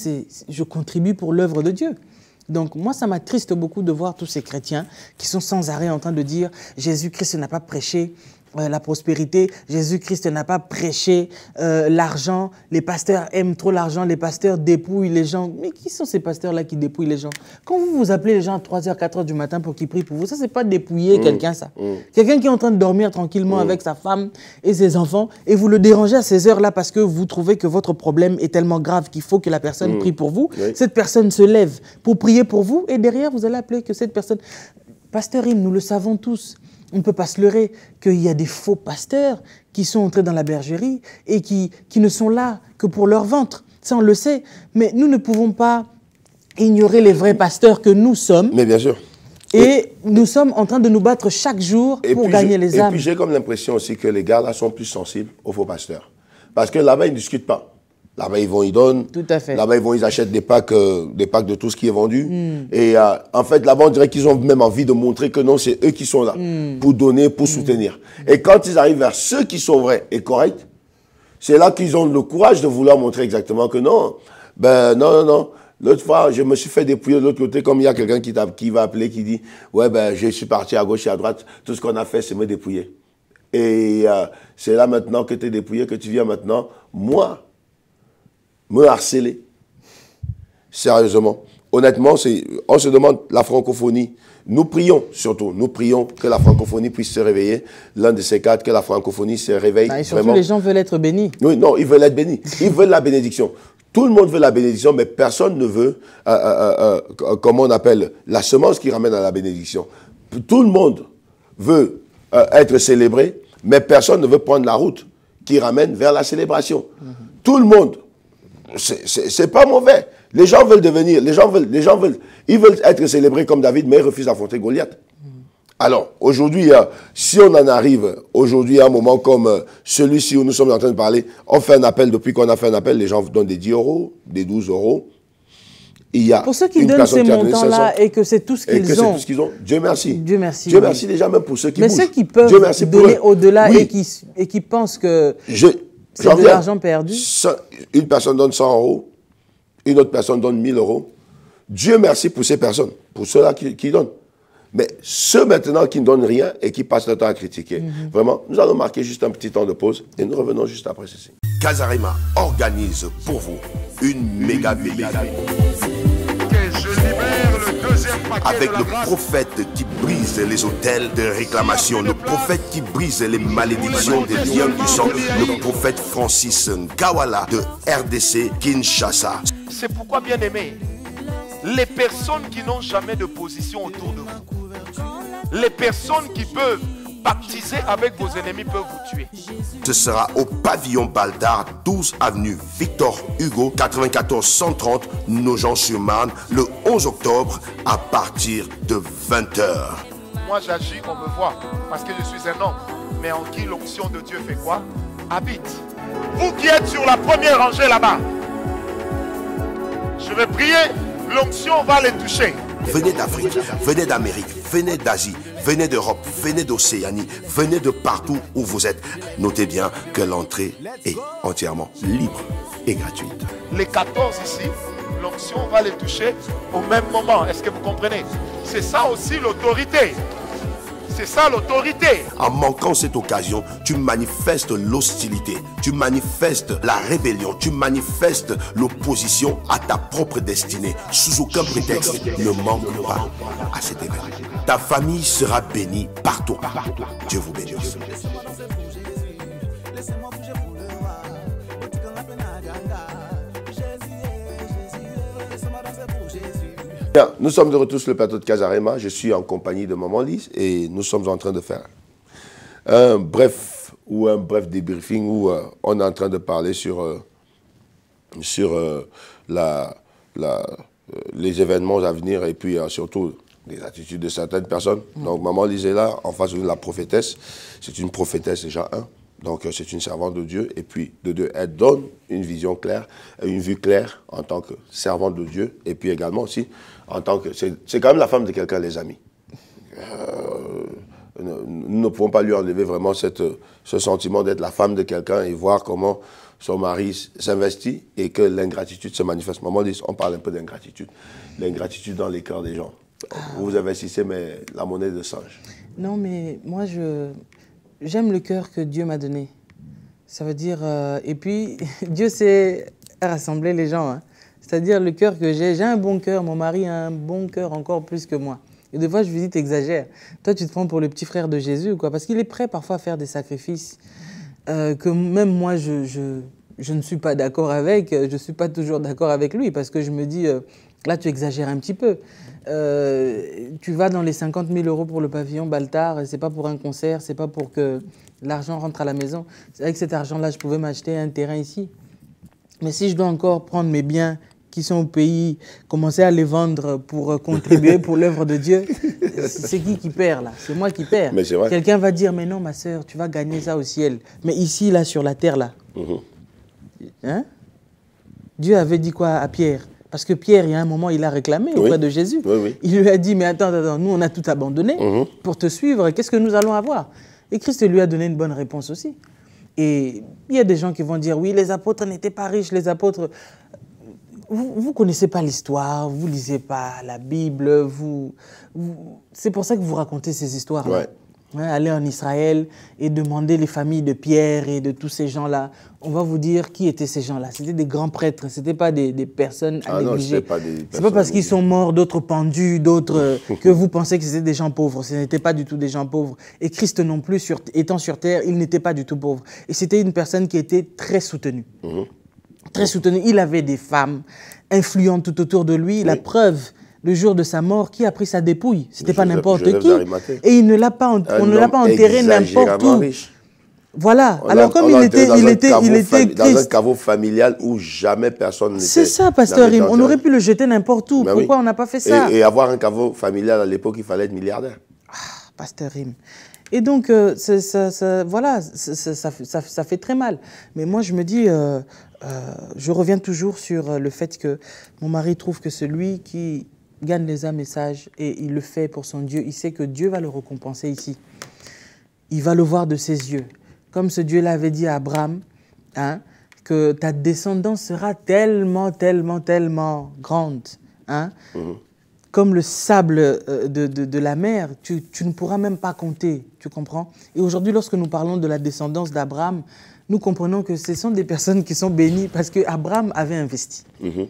S2: je contribue pour l'œuvre de Dieu. Donc moi, ça m'attriste beaucoup de voir tous ces chrétiens qui sont sans arrêt en train de dire Jésus-Christ n'a pas prêché, euh, la prospérité. Jésus-Christ n'a pas prêché euh, l'argent. Les pasteurs aiment trop l'argent. Les pasteurs dépouillent les gens. Mais qui sont ces pasteurs-là qui dépouillent les gens Quand vous vous appelez les gens à 3h, 4h du matin pour qu'ils prient pour vous, ça, c'est pas dépouiller mm, quelqu'un, ça. Mm. Quelqu'un qui est en train de dormir tranquillement mm. avec sa femme et ses enfants et vous le dérangez à ces heures-là parce que vous trouvez que votre problème est tellement grave qu'il faut que la personne prie pour vous. Cette personne se lève pour prier pour vous et derrière, vous allez appeler que cette personne... Pasteur nous le savons tous on ne peut pas se leurrer qu'il y a des faux pasteurs qui sont entrés dans la bergerie et qui, qui ne sont là que pour leur ventre. Ça, on le sait. Mais nous ne pouvons pas ignorer les vrais pasteurs que nous sommes. Mais bien sûr. Et, nous sommes en train de nous battre chaque jour pour gagner les âmes. Et puis
S4: j'ai comme l'impression aussi que les gars là sont plus sensibles aux faux pasteurs. Parce que là-bas, ils ne discutent pas. Là-bas, ils vont, ils donnent. Tout à fait. Là-bas, ils vont, ils achètent des packs, euh, des packs de tout ce qui est vendu. Hmm. Et euh, en fait, là-bas, on dirait qu'ils ont même envie de montrer que non, c'est eux qui sont là hmm. pour donner, pour hmm. soutenir. Et quand ils arrivent vers ceux qui sont vrais et corrects, c'est là qu'ils ont le courage de vouloir montrer exactement que non. Ben non, non, non. L'autre fois, je me suis fait dépouiller de l'autre côté, comme il y a quelqu'un qui, qui va appeler, qui dit, ouais, ben je suis parti à gauche et à droite. Tout ce qu'on a fait, c'est me dépouiller. Et euh, c'est là maintenant que tu es dépouillé, que tu viens maintenant. Moi, me harceler. Sérieusement. Honnêtement, on se demande la francophonie. Nous prions surtout, nous prions que la francophonie puisse se réveiller. L'un de ces quatre, que la francophonie se réveille. Ah, et surtout, les gens veulent être bénis. Oui, non, ils veulent être bénis. Ils veulent la bénédiction. Tout le monde veut la bénédiction, mais personne ne veut, euh, euh, euh, comment on appelle, la semence qui ramène à la bénédiction. Tout le monde veut être célébré, mais personne ne veut prendre la route qui ramène vers la célébration. Mm-hmm. Tout le monde c'est pas mauvais. Les gens veulent devenir, les gens veulent, les gens veulent, ils veulent être célébrés comme David, mais ils refusent d'affronter Goliath. Alors, aujourd'hui, euh, si on en arrive aujourd'hui à un moment comme euh, celui-ci où nous sommes en train de parler, on fait un appel, depuis qu'on a fait un appel, les gens donnent des 10 euros, des 12 euros. Il y a pour ceux qui donnent ces montants-là
S2: et que c'est tout ce qu'ils ont. ont.
S4: Dieu merci. Dieu merci. Dieu merci déjà même pour ceux qui Mais ceux qui peuvent donner au-delà et,
S2: qui, et qui pensent que...
S4: C'est de l'argent perdu. Une personne donne 100 euros, une autre personne donne 1000 euros. Dieu merci pour ces personnes, pour ceux-là qui, donnent. Mais ceux maintenant qui ne donnent rien et qui passent le temps à critiquer. Mhm. Vraiment, nous allons marquer juste un petit temps de pause et nous revenons juste après ceci. Casarema organise pour vous une méga veillée avec le prophète qui brise les hôtels de réclamation, le prophète qui brise les malédictions des liens du sang, le prophète Francis Ngawala de RDC Kinshasa.
S3: C'est pourquoi, bien aimé, les personnes qui n'ont jamais de position autour de vous, les personnes qui peuvent baptisé avec vos ennemis peuvent vous tuer.
S4: Ce sera au pavillon Baldar, 12 avenue Victor Hugo, 94 130, Nogent-sur-Marne, le 11 octobre à partir de 20h.
S3: Moi j'agis, on me voit, parce que je suis un homme, mais en qui l'onction de Dieu fait quoi Habite. Vous qui êtes sur la première rangée là-bas, je vais prier, l'onction va les toucher. Venez d'Afrique,
S4: venez d'Amérique, venez d'Asie, venez d'Europe, venez d'Océanie, venez de partout où vous êtes. Notez bien que l'entrée est entièrement libre et gratuite.
S3: Les 14 ici, l'onction va les toucher au même moment. Est-ce que vous comprenez C'est ça aussi l'autorité. C'est ça l'autorité.
S4: En manquant cette occasion, tu manifestes l'hostilité, tu manifestes la rébellion, tu manifestes l'opposition à ta propre destinée. Sous aucun prétexte, ne manque pas à cet événement. Ta famille sera bénie par Dieu vous bénisse. nous sommes de retour sur le plateau de Casarema. Je suis en compagnie de Maman Lise et nous sommes en train de faire un bref ou un bref débriefing où euh, on est en train de parler sur, euh, sur euh, la, les événements à venir et puis surtout les attitudes de certaines personnes. Mm. Donc Maman Lise est là, en face de la prophétesse. C'est une prophétesse déjà, un. Donc, euh, c'est une servante de Dieu. Et puis, de Dieu, elle donne une vision claire, euh, une vue claire en tant que servante de Dieu. Et puis également aussi, en tant que. C'est quand même la femme de quelqu'un, les amis. Euh, nous ne pouvons pas lui enlever vraiment cette, ce sentiment d'être la femme de quelqu'un et voir comment son mari s'investit et que l'ingratitude se manifeste. Maman dit, on parle un peu d'ingratitude. L'ingratitude dans les cœurs des gens. Vous investissez, mais la monnaie de singe.
S2: Non, mais moi, je, j'aime le cœur que Dieu m'a donné. Ça veut dire, euh, et puis Dieu sait rassembler les gens. Hein. C'est-à-dire le cœur que j'ai, j'ai un bon cœur, mon mari a un bon cœur encore plus que moi. Et des fois, je lui dis, t'exagères. Toi, tu te prends pour le petit frère de Jésus, quoi. Parce qu'il est prêt parfois à faire des sacrifices euh, que même moi, je, je, ne suis pas d'accord avec. Je ne suis pas toujours d'accord avec lui parce que je me dis, euh, là, tu exagères un petit peu. Euh, tu vas dans les 50 000 euros pour le pavillon Baltar, ce n'est pas pour un concert, ce n'est pas pour que l'argent rentre à la maison. Avec cet argent-là, je pouvais m'acheter un terrain ici. Mais si je dois encore prendre mes biens qui sont au pays, commencer à les vendre pour euh, contribuer pour l'œuvre de Dieu, c'est qui qui perd là C'est moi qui perds. Quelqu'un va dire, mais non ma soeur, tu vas gagner ça au ciel. Mais ici, là, sur la terre, là. Mmh hein Dieu avait dit quoi à Pierre parce que Pierre, il y a un moment, il a réclamé auprès de Jésus. Il lui a dit, mais attends, attends, nous, on a tout abandonné mhm. pour te suivre. Qu'est-ce que nous allons avoir Et Christ lui a donné une bonne réponse aussi. Et il y a des gens qui vont dire, oui, les apôtres n'étaient pas riches, les apôtres... Vous ne connaissez pas l'histoire, vous ne lisez pas la Bible, vous, c'est pour ça que vous racontez ces histoires-là. Aller en Israël et demander les familles de Pierre et de tous ces gens-là. On va vous dire qui étaient ces gens-là. C'était des grands prêtres, ce n'était pas des, personnes à négliger.
S4: Ce n'est pas parce
S2: qu'ils sont morts, d'autres pendus, d'autres euh, que vous pensez que c'était des gens pauvres. Ce n'était pas du tout des gens pauvres. Et Christ non plus, étant sur terre, il n'était pas du tout pauvre. Et c'était une personne qui était très soutenue. Mhm. Très soutenue. Il avait des femmes influentes tout autour de lui. La preuve, le jour de sa mort, qui a pris sa dépouille C'était pas n'importe qui. Et il ne l'a pas, on ne l'a pas enterré n'importe où. Riche. Voilà. Alors comme il était, il était, il était dans un
S4: caveau familial où jamais personne n'était. C'est ça, pasteur Rim. On aurait
S2: pu le jeter n'importe où. Ben Pourquoi on n'a pas fait ça et,
S4: avoir un caveau familial à l'époque, il fallait être milliardaire. Ah,
S2: pasteur Rim. Et donc, euh, ça, voilà, ça, fait très mal. Mais moi, je me dis, euh, euh, je reviens toujours sur le fait que mon mari trouve que celui qui Gagne les a message et il le fait pour son Dieu. Il sait que Dieu va le récompenser ici. Il va le voir de ses yeux. Comme ce Dieu l'avait dit à Abraham, hein, que ta descendance sera tellement, tellement, tellement grande. Hein, mhm. Comme le sable euh, de, de, la mer, tu, tu, ne pourras même pas compter, tu comprends Et aujourd'hui, lorsque nous parlons de la descendance d'Abraham, nous comprenons que ce sont des personnes qui sont bénies parce que Abraham avait investi. Mhm.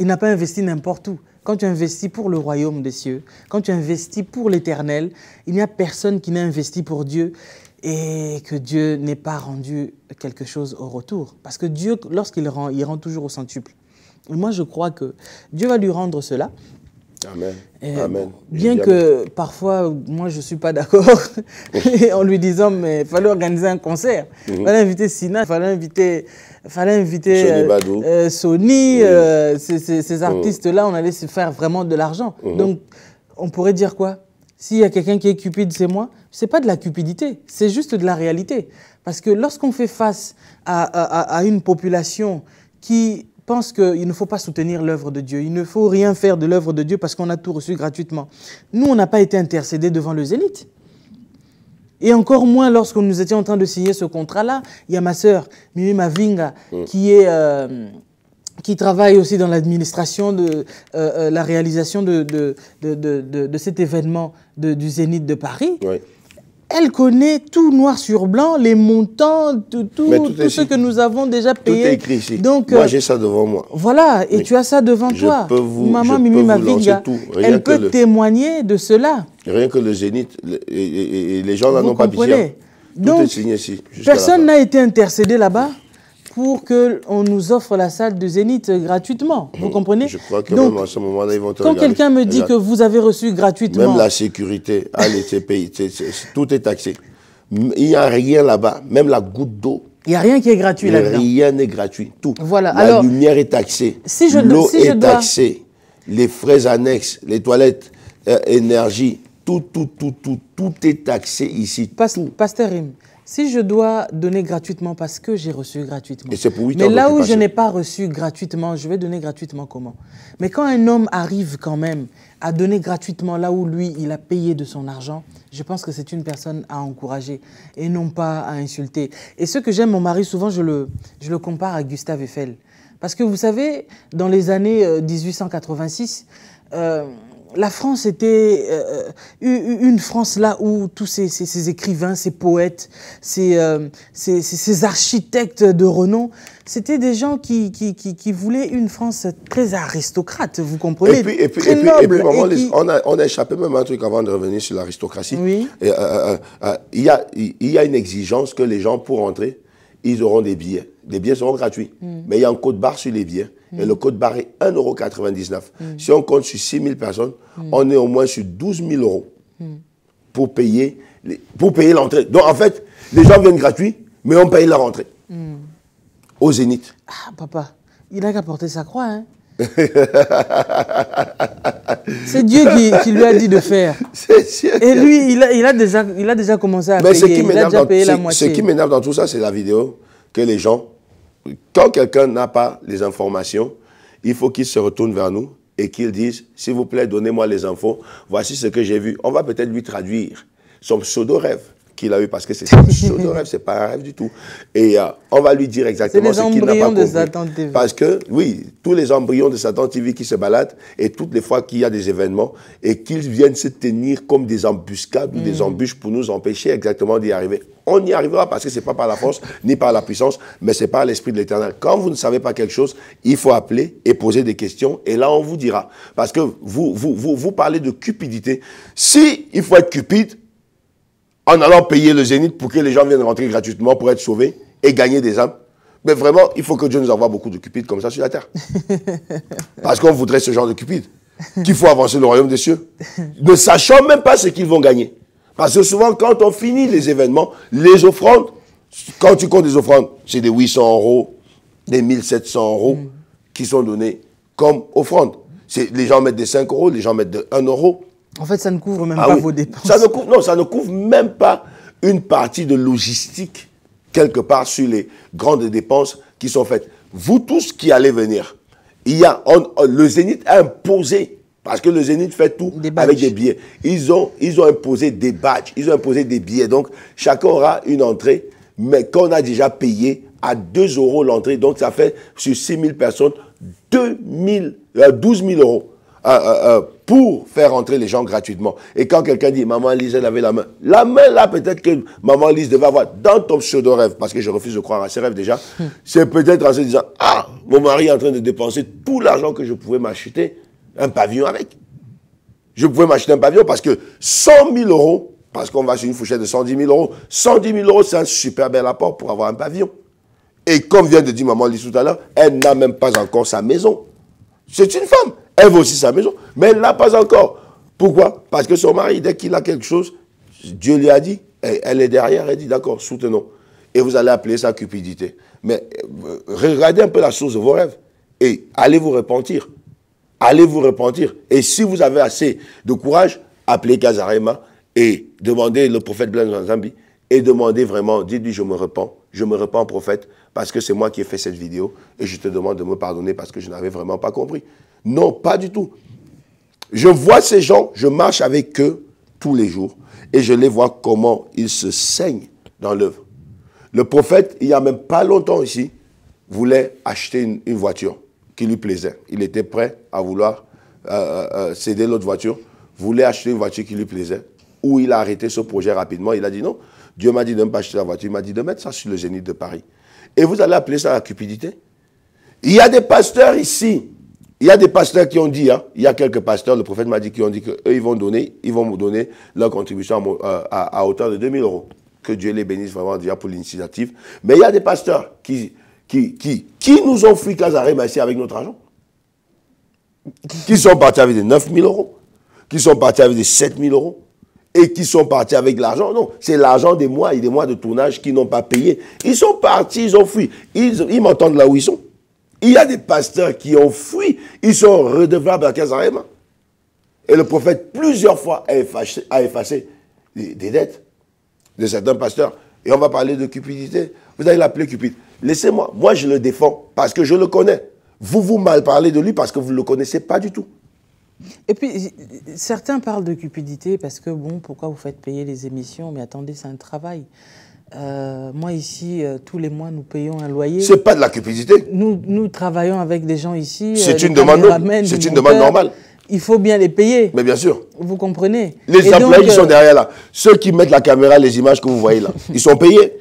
S2: Il n'a pas investi n'importe où quand tu investis pour le royaume des cieux, quand tu investis pour l'éternel, il n'y a personne qui n'a investi pour Dieu et que Dieu n'ait pas rendu quelque chose au retour. Parce que Dieu, lorsqu'il rend, il rend toujours au centuple. Et moi, je crois que Dieu va lui rendre cela. Amen. Amen. Bien que parfois, moi, je ne suis pas d'accord, en lui disant, mais il fallait organiser un concert, il mhm. fallait inviter Sina, il fallait inviter fallait inviter euh, euh, Sony, euh, ces, mm. artistes-là, on allait se faire vraiment de l'argent. Mm-hmm. Donc, on pourrait dire quoi S'il y a quelqu'un qui est cupide, c'est moi. C'est pas de la cupidité, c'est juste de la réalité. Parce que lorsqu'on fait face à, une population qui pense qu'il ne faut pas soutenir l'œuvre de Dieu. Il ne faut rien faire de l'œuvre de Dieu parce qu'on a tout reçu gratuitement. Nous, on n'a pas été intercédés devant le zénith. Et encore moins lorsque nous étions en train de signer ce contrat-là, il y a ma sœur, Mimi Mavinga, mm. qui est... Euh, qui travaille aussi dans l'administration de euh, euh, la réalisation de, de, de, cet événement du Zénith de Paris. Oui elle connaît tout noir sur blanc, les montants, tout, tout, ce que nous avons déjà payé. écrit Donc, moi, euh, j'ai ça devant moi. Voilà, et tu as ça devant je toi. Peux vous, Maman elle peut témoigner de cela.
S4: Rien que le zénith, et, les gens n'en ont pas pitié. Hein. Donc, Personne
S2: n'a été intercédé là-bas pour qu'on nous offre la salle de Zénith gratuitement. Vous mmh. comprenez Je crois que même à
S4: ce moment-là, ils vont te Quand quelqu'un me dit que vous
S2: avez reçu gratuitement... Même la
S4: sécurité, allez, c'est payé, tout est taxé. Il n'y a rien là-bas, même la goutte d'eau.
S2: Il n'y a rien qui est gratuit là-dedans.
S4: Rien n'est gratuit, tout. Voilà. La lumière est taxée, si l'eau si est taxée, les frais annexes, les toilettes,
S2: euh, énergie, tout, tout, tout, tout, tout est taxé ici. Pas, Pasteur Rim, si je dois donner gratuitement parce que j'ai reçu gratuitement, mais là où je n'ai pas reçu gratuitement, je vais donner gratuitement comment Mais quand un homme arrive quand même à donner gratuitement là où lui, il a payé de son argent, je pense que c'est une personne à encourager et non pas à insulter. Et ce que j'aime mon mari, souvent je le, je le compare à Gustave Eiffel. Parce que vous savez, dans les années 1886, euh, la France était euh, euh, une France là où tous ces, écrivains, ces poètes, euh, ces, ces architectes de renom, c'était des gens qui, qui, voulaient une France très aristocrate, vous comprenez Et puis,
S4: on, a, échappé même un truc avant de revenir sur l'aristocratie. Il y, a, une exigence que les gens, pour entrer, ils auront des billets. Les billets seront gratuits, hmm. mais il y a un code barre sur les billets et le code barré, est 1,99€. Mm. Si on compte sur 6 000 personnes, mm. on est au moins sur 12 000 euros mm. pour payer pour payer l'entrée. Donc en fait, les gens viennent gratuits, mais on paye la rentrée. Au Zénith.
S2: Ah papa, il a qu'à porter sa croix, hein
S4: c'est
S2: Dieu qui, lui a dit de faire. Et lui, il a, il a, déjà, il a déjà commencé à Mais Ce qui
S4: m'énerve dans tout ça, c'est la vidéo que les gens quand quelqu'un n'a pas les informations, il faut qu'il se retourne vers nous et qu'il dise, s'il vous plaît, donnez-moi les infos, voici ce que j'ai vu. On va peut-être lui traduire son pseudo-rêve qu'il a eu parce que c'est une chose de rêve, c'est pas un rêve du tout. Et euh, on va lui dire exactement ce qu'il n'a pas compris. Parce que oui, tous les embryons de Satan TV qui se baladent et toutes les fois qu'il y a des événements et qu'ils viennent se tenir comme des embuscades ou des mm. embûches pour nous empêcher exactement d'y arriver. On y arrivera parce que c'est pas par la force ni par la puissance, mais c'est par l'esprit de l'Éternel. Quand vous ne savez pas quelque chose, il faut appeler et poser des questions et là on vous dira parce que vous vous vous, vous parlez de cupidité. Si il faut être cupide en allant payer le zénith pour que les gens viennent rentrer gratuitement pour être sauvés et gagner des âmes. Mais vraiment, il faut que Dieu nous envoie beaucoup de cupides comme ça sur la terre. Parce qu'on voudrait ce genre de cupides. Qu'il faut avancer le royaume des cieux. Ne sachant même pas ce qu'ils vont gagner. Parce que souvent, quand on finit les événements, les offrandes, quand tu comptes des offrandes, c'est des 800 euros, des 1700 euros mm. qui sont donnés comme offrande. Les gens mettent des 5 euros, les gens mettent de 1
S2: euro, en fait, ça ne couvre même ah pas vos
S4: dépenses. Ça ne couvre, non, ça ne couvre même pas une partie de logistique, quelque part, sur les grandes dépenses qui sont faites. Vous tous qui allez venir, il y a, le Zénith a imposé, parce que le Zénith fait tout avec des billets. Ils ont, ils ont imposé des badges, ils ont imposé des billets. Donc, chacun aura une entrée, mais qu'on a déjà payé à 2 euros l'entrée. Donc, ça fait sur 6 000 personnes 12 000 euh, euros. Euh, euh, pour faire entrer les gens gratuitement. Et quand quelqu'un dit, maman Lise, elle avait la main, la main là, peut-être que maman Lise devait avoir dans ton pseudo-rêve, parce que je refuse de croire à ses rêves déjà, hmm. c'est peut-être en se disant, ah, mon mari est en train de dépenser tout l'argent que je pouvais m'acheter un pavillon avec. Je pouvais m'acheter un pavillon parce que 100 000 euros, parce qu'on va sur une fourchette de 110 000 euros, 110 000 euros, c'est un super bel apport pour avoir un pavillon. Et comme vient de dire maman Lise tout à l'heure, elle n'a même pas encore sa maison. C'est une femme. Elle veut aussi sa maison, mais elle l'a pas encore. Pourquoi Parce que son mari, dès qu'il a quelque chose, Dieu lui a dit, elle est derrière, elle dit d'accord, soutenons. Et vous allez appeler ça cupidité. Mais euh, regardez un peu la source de vos rêves et allez vous repentir. Allez vous repentir. Et si vous avez assez de courage, appelez Kazarema et demandez le prophète Blaise Zambi et demandez vraiment, dites-lui je me repens, je me repens prophète parce que c'est moi qui ai fait cette vidéo et je te demande de me pardonner parce que je n'avais vraiment pas compris. Non, pas du tout. Je vois ces gens, je marche avec eux tous les jours et je les vois comment ils se saignent dans l'œuvre. Le prophète, il n'y a même pas longtemps ici, voulait acheter une, voiture qui lui plaisait. Il était prêt à vouloir euh, euh, euh, céder l'autre voiture, voulait acheter une voiture qui lui plaisait. Ou il a arrêté ce projet rapidement. Il a dit non, Dieu m'a dit de ne pas acheter la voiture, il m'a dit de mettre ça sur le génie de Paris. Et vous allez appeler ça la cupidité Il y a des pasteurs ici il y a des pasteurs qui ont dit, hein, il y a quelques pasteurs, le prophète m'a dit, qui ont dit qu'eux, ils vont donner, ils vont me donner leur contribution à, hauteur de 2000 euros. Que Dieu les bénisse vraiment déjà pour l'initiative. Mais il y a des pasteurs qui, qui, qui, qui nous ont fui Casaré remercier avec notre argent. Qui sont partis avec des 9000 euros, qui sont partis avec des 7000 euros et qui sont partis avec l'argent. Non, c'est l'argent des mois et des mois de tournage qui n'ont pas payé. Ils sont partis, ils ont fui. ils m'entendent là où ils sont. Il y a des pasteurs qui ont fui, ils sont redevables à Kazarem. Et le prophète, plusieurs fois, a effacé, des, des, dettes de certains pasteurs. Et on va parler de cupidité. Vous allez l'appeler cupide. Laissez-moi, moi je le défends parce que je le connais. Vous vous mal parlez de lui parce que vous ne le connaissez pas du tout.
S2: Et puis, certains parlent de cupidité parce que, bon, pourquoi vous faites payer les émissions Mais attendez, c'est un travail. Euh, moi, ici, euh, tous les mois, nous payons un loyer. C'est pas de la cupidité. Nous, nous travaillons avec des gens ici. Euh, c'est une, demande, c'est une demande normale. Il faut bien les payer. Mais bien sûr. Vous comprenez Les employés qui sont
S4: derrière là, ceux qui mettent la caméra, les images que vous voyez là, ils sont payés.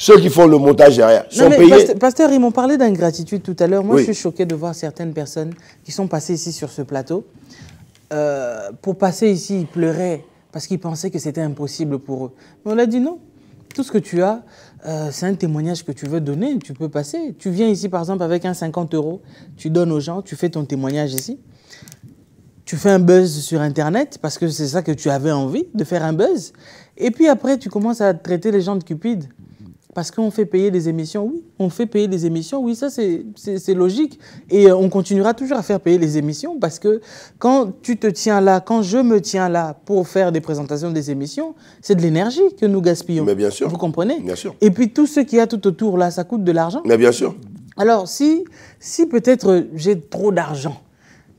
S4: Ceux qui font le montage derrière sont payés.
S2: Pasteur, ils m'ont parlé d'ingratitude tout à l'heure. Moi, je suis choqué de voir certaines personnes qui sont passées ici sur ce plateau. pour passer ici, ils pleuraient parce qu'ils pensaient que c'était impossible pour eux. Mais on a dit non, tout ce que tu as, euh, c'est un témoignage que tu veux donner, tu peux passer. Tu viens ici, par exemple, avec un 50 euros, tu donnes aux gens, tu fais ton témoignage ici. Tu fais un buzz sur Internet parce que c'est ça que tu avais envie, de faire un buzz. Et puis après, tu commences à traiter les gens de cupides parce qu'on fait payer les émissions, oui. On fait payer les émissions, oui, ça c'est logique. Et euh, on continuera toujours à faire payer les émissions parce que quand tu te tiens là, quand je me tiens là pour faire des présentations des émissions, c'est de l'énergie que nous gaspillons. Mais bien sûr. Vous comprenez Bien sûr. Et puis tout ce qu'il y a tout autour là, ça coûte de l'argent. Mais bien sûr. Alors si, si peut-être j'ai trop d'argent,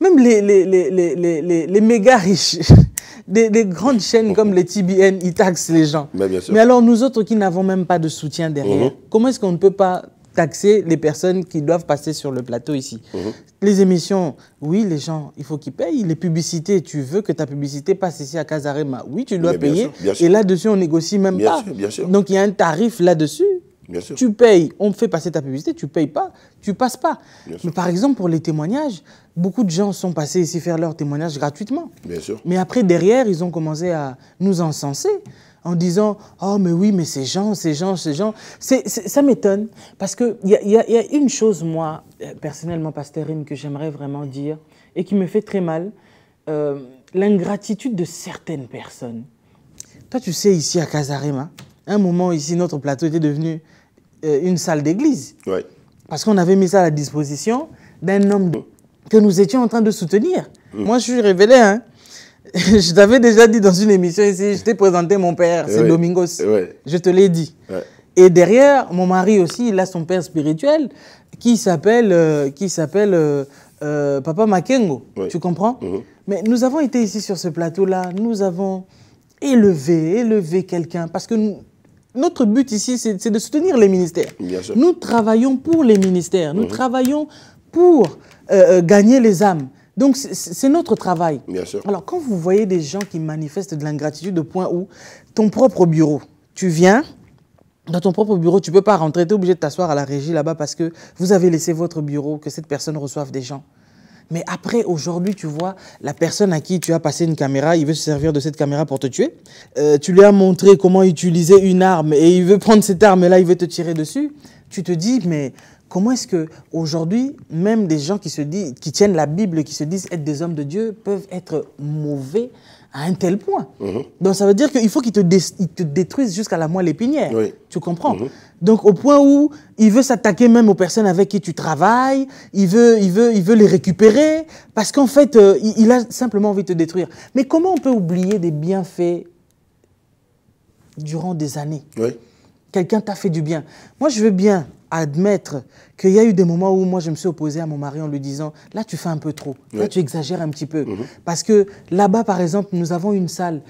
S2: même les, les, les, les méga riches, des, grandes chaînes comme les TBN, ils taxent les gens. Mais, bien sûr. Mais alors nous autres qui n'avons même pas de soutien derrière, mm-hmm. comment est-ce qu'on ne peut pas taxer les personnes qui doivent passer sur le plateau ici mm-hmm. Les émissions, oui, les gens, il faut qu'ils payent. Les publicités, tu veux que ta publicité passe ici à Casarema, oui, tu dois payer. Et là-dessus, on négocie même pas. Sûr, Donc il y a un tarif là-dessus. Tu payes, on fait passer ta publicité, tu payes pas, tu passes pas. Mais par exemple, pour les témoignages, beaucoup de gens sont passés ici faire leurs témoignages gratuitement. sûr. Mais après, derrière, ils ont commencé à nous encenser en disant Oh, mais oui, mais ces gens, ces gens, ces gens. ça m'étonne. Parce qu'il y, y, a, une chose, moi, euh, personnellement, Pastorine, que j'aimerais vraiment dire et qui me fait très mal euh, l'ingratitude de certaines personnes. Toi, tu sais, ici à Casarema, un moment, ici, notre plateau était devenu euh, une salle d'église. Parce qu'on avait mis ça à la disposition d'un homme que nous étions en train de soutenir. Mm. Moi, je suis révélé. Hein. je t'avais déjà dit dans une émission ici, je t'ai présenté mon père, c'est Domingos. Je te l'ai dit. Et derrière, mon mari aussi, il a son père spirituel qui s'appelle euh, qui s'appelle euh, Papa Makengo. Tu comprends mm-hmm. Mais nous avons été ici sur ce plateau-là, nous avons élevé, élevé quelqu'un parce que nous, notre but ici, c'est de soutenir les ministères. Nous travaillons pour les ministères. Nous mhm. travaillons pour euh, euh, gagner les âmes. Donc, c'est notre travail. Alors, quand vous voyez des gens qui manifestent de l'ingratitude au point où ton propre bureau, tu viens, dans ton propre bureau, tu ne peux pas rentrer, tu es obligé de t'asseoir à la régie là-bas parce que vous avez laissé votre bureau, que cette personne reçoive des gens. Mais après, aujourd'hui, tu vois, la personne à qui tu as passé une caméra, il veut se servir de cette caméra pour te tuer. Euh, tu lui as montré comment utiliser une arme et il veut prendre cette arme et là, il veut te tirer dessus. Tu te dis, mais comment est-ce que aujourd'hui, même des gens qui se disent, qui tiennent la Bible, qui se disent être des hommes de Dieu, peuvent être mauvais à un tel point. Mhm. Donc ça veut dire qu'il faut qu'il te, détruise jusqu'à la moelle épinière. Tu comprends mhm. Donc au point où il veut s'attaquer même aux personnes avec qui tu travailles, il veut, il veut, il veut les récupérer, parce qu'en fait, euh, il, a simplement envie de te détruire. Mais comment on peut oublier des bienfaits durant des années oui. Quelqu'un t'a fait du bien. Moi, je veux bien admettre qu'il y a eu des moments où moi, je me suis opposé à mon mari en lui disant, là, tu fais un peu trop, là, tu exagères un petit peu. Mhm. Parce que là-bas, par exemple, nous avons une salle.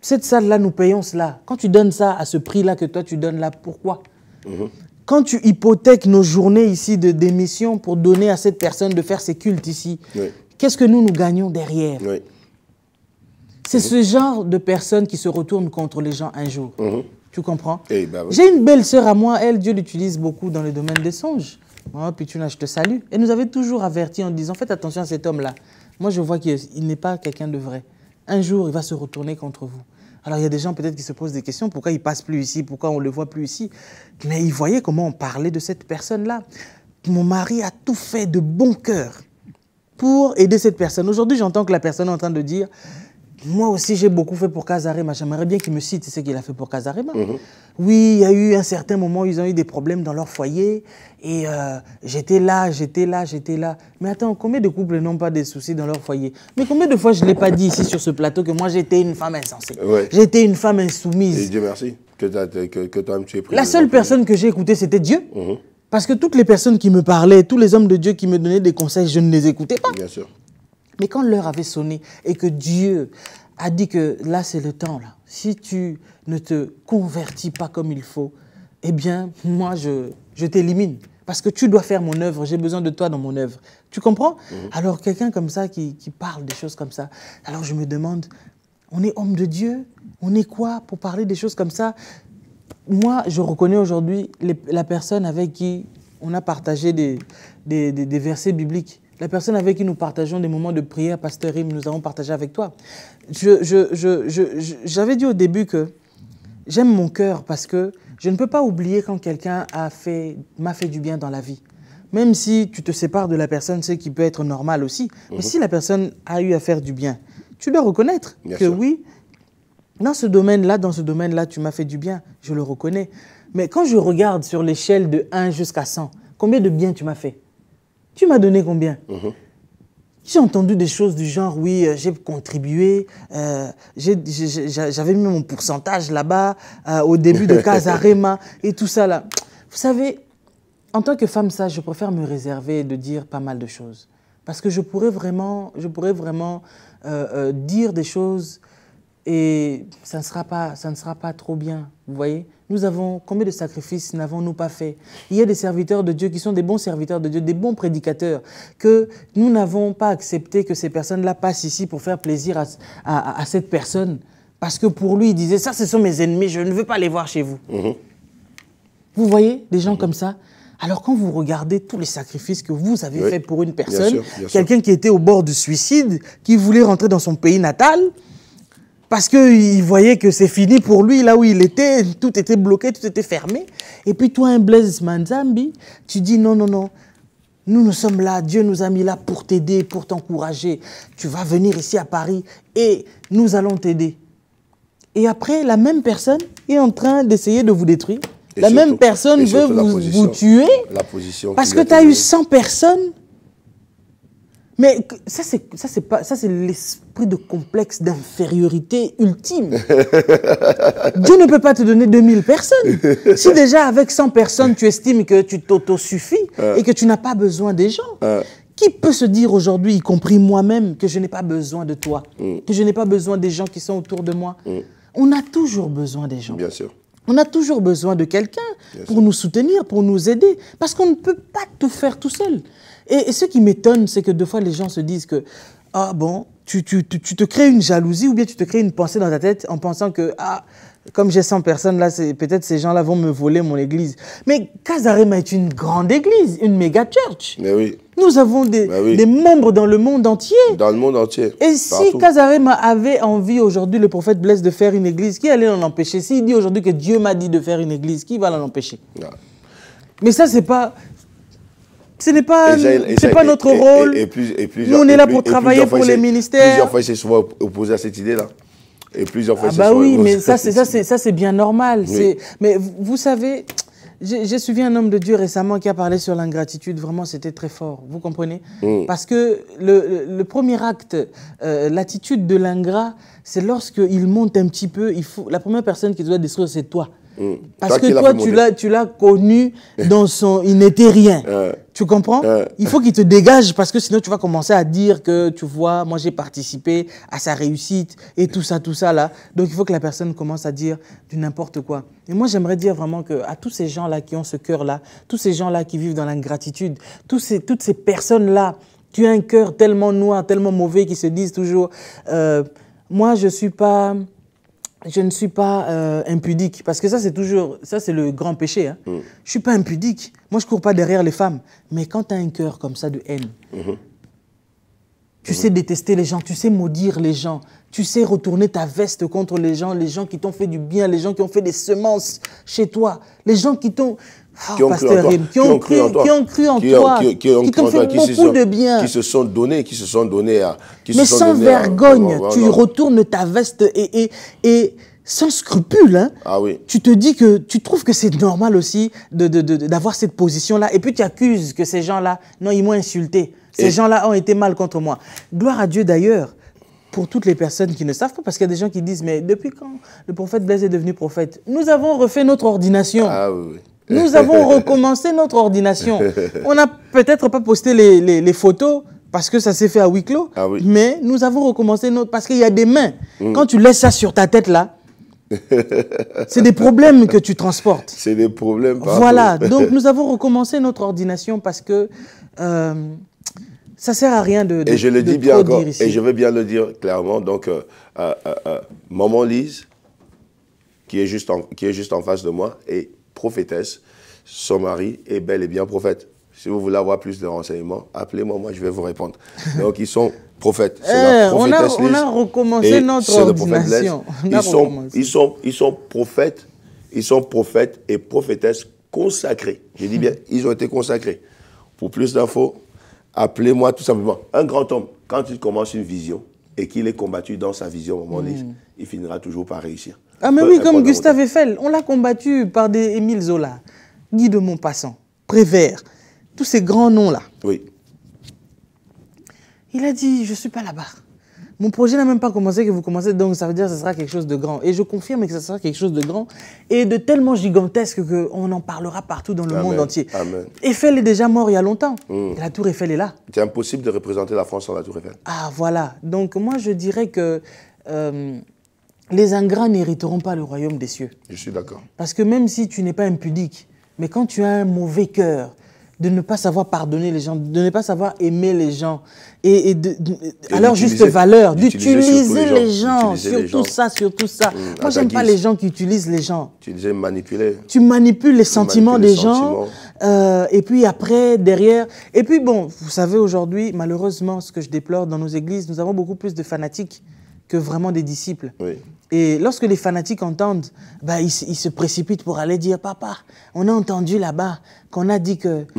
S2: Cette salle-là, nous payons cela. Quand tu donnes ça à ce prix-là que toi, tu donnes là, pourquoi mhm. Quand tu hypothèques nos journées ici de démission pour donner à cette personne de faire ses cultes ici, qu'est-ce que nous, nous gagnons derrière C'est mhm. ce genre de personnes qui se retournent contre les gens un jour. Tu comprends
S4: eh ben J'ai
S2: une belle sœur à moi, elle, Dieu l'utilise beaucoup dans le domaine des songes. Oh, puis tu tu je te salue. Elle nous avait toujours averti en disant, faites attention à cet homme-là. Moi, je vois qu'il n'est pas quelqu'un de vrai. Un jour, il va se retourner contre vous. Alors, il y a des gens peut-être qui se posent des questions, pourquoi il passe plus ici, pourquoi on ne le voit plus ici. Mais ils voyaient comment on parlait de cette personne-là. Mon mari a tout fait de bon cœur pour aider cette personne. Aujourd'hui, j'entends que la personne est en train de dire, moi aussi, j'ai beaucoup fait pour Casarema. J'aimerais bien qu'il me cite ce qu'il a fait pour Casarema. Mhm. Oui, il y a eu un certain moment, ils ont eu des problèmes dans leur foyer. Et euh, j'étais là, j'étais là, j'étais là. Mais attends, combien de couples n'ont pas des soucis dans leur foyer Mais combien de fois je ne l'ai pas dit ici sur ce plateau que moi, j'étais une femme insensée
S4: J'étais une femme insoumise. Et Dieu merci que tu as, que,
S2: pris La seule personne que j'ai écoutée, c'était Dieu. Mhm. Parce que toutes les personnes qui me parlaient, tous les hommes de Dieu qui me donnaient des conseils, je ne les écoutais pas. Bien sûr. Mais quand l'heure avait sonné et que Dieu a dit que là c'est le temps, là, si tu ne te convertis pas comme il faut, eh bien moi je, je t'élimine. Parce que tu dois faire mon œuvre, j'ai besoin de toi dans mon œuvre. Tu comprends mhm. Alors quelqu'un comme ça qui, qui parle des choses comme ça, alors je me demande, on est homme de Dieu On est quoi pour parler des choses comme ça Moi, je reconnais aujourd'hui la personne avec qui on a partagé des, des, des versets bibliques. La personne avec qui nous partageons des moments de prière, Pasteur Rim, nous avons partagé avec toi. J'avais dit au début que j'aime mon cœur parce que je ne peux pas oublier quand quelqu'un m'a fait, fait du bien dans la vie même si tu te sépares de la personne, ce qui peut être normal aussi, mais mhm. si la personne a eu à faire du bien, tu dois reconnaître que oui, dans ce domaine-là, dans ce domaine-là, tu m'as fait du bien, je le reconnais. Mais quand je regarde sur l'échelle de 1 jusqu'à 100, combien de bien tu m'as fait tu m'as donné combien mhm. J'ai entendu des choses du genre, oui, euh, j'ai contribué, euh, j'avais mis mon pourcentage là-bas, euh, au début de Casarema, et tout ça là. Vous savez, en tant que femme sage, je préfère me réserver de dire pas mal de choses. Parce que je pourrais vraiment, je pourrais vraiment dire des choses et ça ne sera pas, ça ne sera pas trop bien. Vous voyez Nous avons combien de sacrifices n'avons-nous pas fait Il y a des serviteurs de Dieu qui sont des bons serviteurs de Dieu, des bons prédicateurs, que nous n'avons pas accepté que ces personnes-là passent ici pour faire plaisir à, cette personne. Parce que pour lui, il disait, ça, ce sont mes ennemis, je ne veux pas les voir chez vous. Mhm. Vous voyez des gens comme ça alors quand vous regardez tous les sacrifices que vous avez faits pour une personne, quelqu'un qui était au bord du suicide, qui voulait rentrer dans son pays natal, parce qu'il voyait que c'est fini pour lui, là où il était, tout était bloqué, tout était fermé. Et puis toi, un Blaise Manzambi, tu dis non, non, non, nous, nous sommes là, Dieu nous a mis là pour t'aider, pour t'encourager. Tu vas venir ici à Paris et nous allons t'aider. Et après, la même personne est en train d'essayer de vous détruire. la même personne veut vous, tuer. La
S4: position parce que tu as
S2: eu 100 personnes mais ça, c'est l'esprit de complexe d'infériorité ultime. Dieu ne peut pas te donner 2000 personnes. Si déjà avec 100 personnes, tu estimes que tu t'autosuffis ah. et que tu n'as pas besoin des gens, ah. qui peut se dire aujourd'hui, y compris moi-même, que je n'ai pas besoin de toi, mm. que je n'ai pas besoin des gens qui sont autour de moi mm. On a toujours besoin des gens. Bien sûr. On a toujours besoin de quelqu'un pour nous soutenir, pour nous aider, parce qu'on ne peut pas tout faire tout seul. Et, ce qui m'étonne, c'est que deux fois, les gens se disent que, ah bon, tu, tu, tu, te crées une jalousie ou bien tu te crées une pensée dans ta tête en pensant que, ah, comme j'ai 100 personnes là, peut-être ces gens-là vont me voler mon église. Mais Kazarema est une grande église, une méga church. Mais oui. Nous avons des, membres dans le monde entier. Dans le monde entier. Et si Kazarema avait envie aujourd'hui, le prophète blesse de faire une église, qui allait l'en empêcher S'il dit aujourd'hui que Dieu m'a dit de faire une église, qui va l'en empêcher Mais ça, c'est pas, ce n'est pas, c'est pas notre rôle. Nous, on est là pour travailler pour les ministères. Plusieurs
S4: fois, il s'est souvent opposé à cette idée-là. Et plusieurs fois, ah bah oui, mais ça, c'est ça, c'est
S2: ça, c'est bien normal. Mais vous savez, j'ai suivi un homme de Dieu récemment qui a parlé sur l'ingratitude. Vraiment, c'était très fort. Vous comprenez mm. Parce que le, premier acte, euh, l'attitude de l'ingrat, c'est lorsqu'il monte un petit peu. Il faut la première personne qui doit détruire, c'est toi. Mm. Parce que toi, tu l'as, tu l'as connu dans son... Il n'était rien. Tu comprends Il faut qu'il te dégage parce que sinon tu vas commencer à dire que, tu vois, moi j'ai participé à sa réussite et tout ça, tout ça là. Donc il faut que la personne commence à dire du n'importe quoi. Et moi j'aimerais dire vraiment que à tous ces gens-là qui ont ce cœur-là, tous ces gens-là qui vivent dans l'ingratitude, tous toutes ces personnes-là tu as un cœur tellement noir, tellement mauvais, qui se disent toujours, euh, moi je suis pas je ne suis pas euh, impudique. Parce que ça, c'est toujours, ça, c'est le grand péché. Hein. Mm. Je suis pas impudique. Moi, je cours pas derrière les femmes. Mais quand tu as un cœur comme ça de haine, mm-hmm. tu sais mm-hmm. détester les gens, tu sais maudire les gens, tu sais retourner ta veste contre les gens, les gens qui t'ont fait du bien, les gens qui ont fait des semences chez toi, les gens qui t'ont. Ah, qui ont cru en toi, qui ont cru en toi, fait beaucoup de bien, qui se
S4: sont donnés, qui se sont donnés à, mais sans vergogne, tu
S2: retournes ta veste et et sans scrupule, hein. ah oui. tu te dis que tu trouves que c'est normal aussi d'avoir de, cette position-là. Et puis tu accuses que ces gens-là, non, ils m'ont insulté. Ces gens-là ont été mal contre moi. Gloire à Dieu d'ailleurs pour toutes les personnes qui ne savent pas, parce qu'il y a des gens qui disent, mais depuis quand le prophète Blaise est devenu prophète Nous avons refait notre ordination. Ah oui. Nous avons recommencé notre ordination. On n'a peut-être pas posté les, photos parce que ça s'est fait à huis clos, ah mais nous avons recommencé notre... Parce qu'il y a des mains. Mm. Quand tu laisses ça sur ta tête, là, c'est des problèmes que tu transportes. C'est des problèmes. Voilà, donc nous avons recommencé notre ordination parce que euh, ça ne sert à rien de, de Et je le dis bien et je
S4: veux bien le dire clairement. Donc, euh, euh, maman Lise, qui est, juste qui est juste en face de moi, et prophétesse, son mari est bel et bien prophète. Si vous voulez avoir plus de renseignements, appelez-moi, moi je vais vous répondre. Donc ils sont prophètes. Eh, on, a, on, a, recommencé notre ordination. Ils, Sont, ils, sont, prophètes, ils sont prophètes et prophétesses consacrés. Je dis bien, ils ont été consacrés. Pour plus d'infos, appelez-moi tout simplement. Un grand homme, quand il commence une vision, et qu'il ait combattu dans sa vision, au hmm. il finira toujours par réussir. Ah mais oui, euh, comme euh, Gustave
S2: Eiffel, on l'a combattu par des Émile Zola, Guy de Montpassant, Prévert, tous ces grands noms-là. Oui. Il a dit, je ne suis pas là-bas. Mon projet n'a même pas commencé que vous commencez, donc ça veut dire que ce sera quelque chose de grand. Et je confirme que ce sera quelque chose de grand et de tellement gigantesque qu'on en parlera partout dans le monde entier. Eiffel est déjà mort il y a longtemps. Mm. La tour Eiffel est là.
S4: C'est impossible de représenter la France sans la tour Eiffel.
S2: Ah voilà. Donc moi je dirais que... Euh, les ingrats n'hériteront pas le royaume des cieux. Je suis d'accord. Parce que même si tu n'es pas impudique, mais quand tu as un mauvais cœur, de ne pas savoir pardonner les gens, de ne pas savoir aimer les gens, et, et de, leur juste valeur, d'utiliser les gens, sur tout ça, sur tout ça. Mm, Moi, j'aime pas les gens qui utilisent les gens.
S4: Tu disais manipuler.
S2: Tu manipules les sentiments des gens, euh, et puis après, derrière. Et puis bon, vous savez, aujourd'hui, malheureusement, ce que je déplore dans nos églises, nous avons beaucoup plus de fanatiques que vraiment des disciples. Oui. Et lorsque les fanatiques entendent, bah, ils, se précipitent pour aller dire, papa, on a entendu là-bas qu'on a dit que...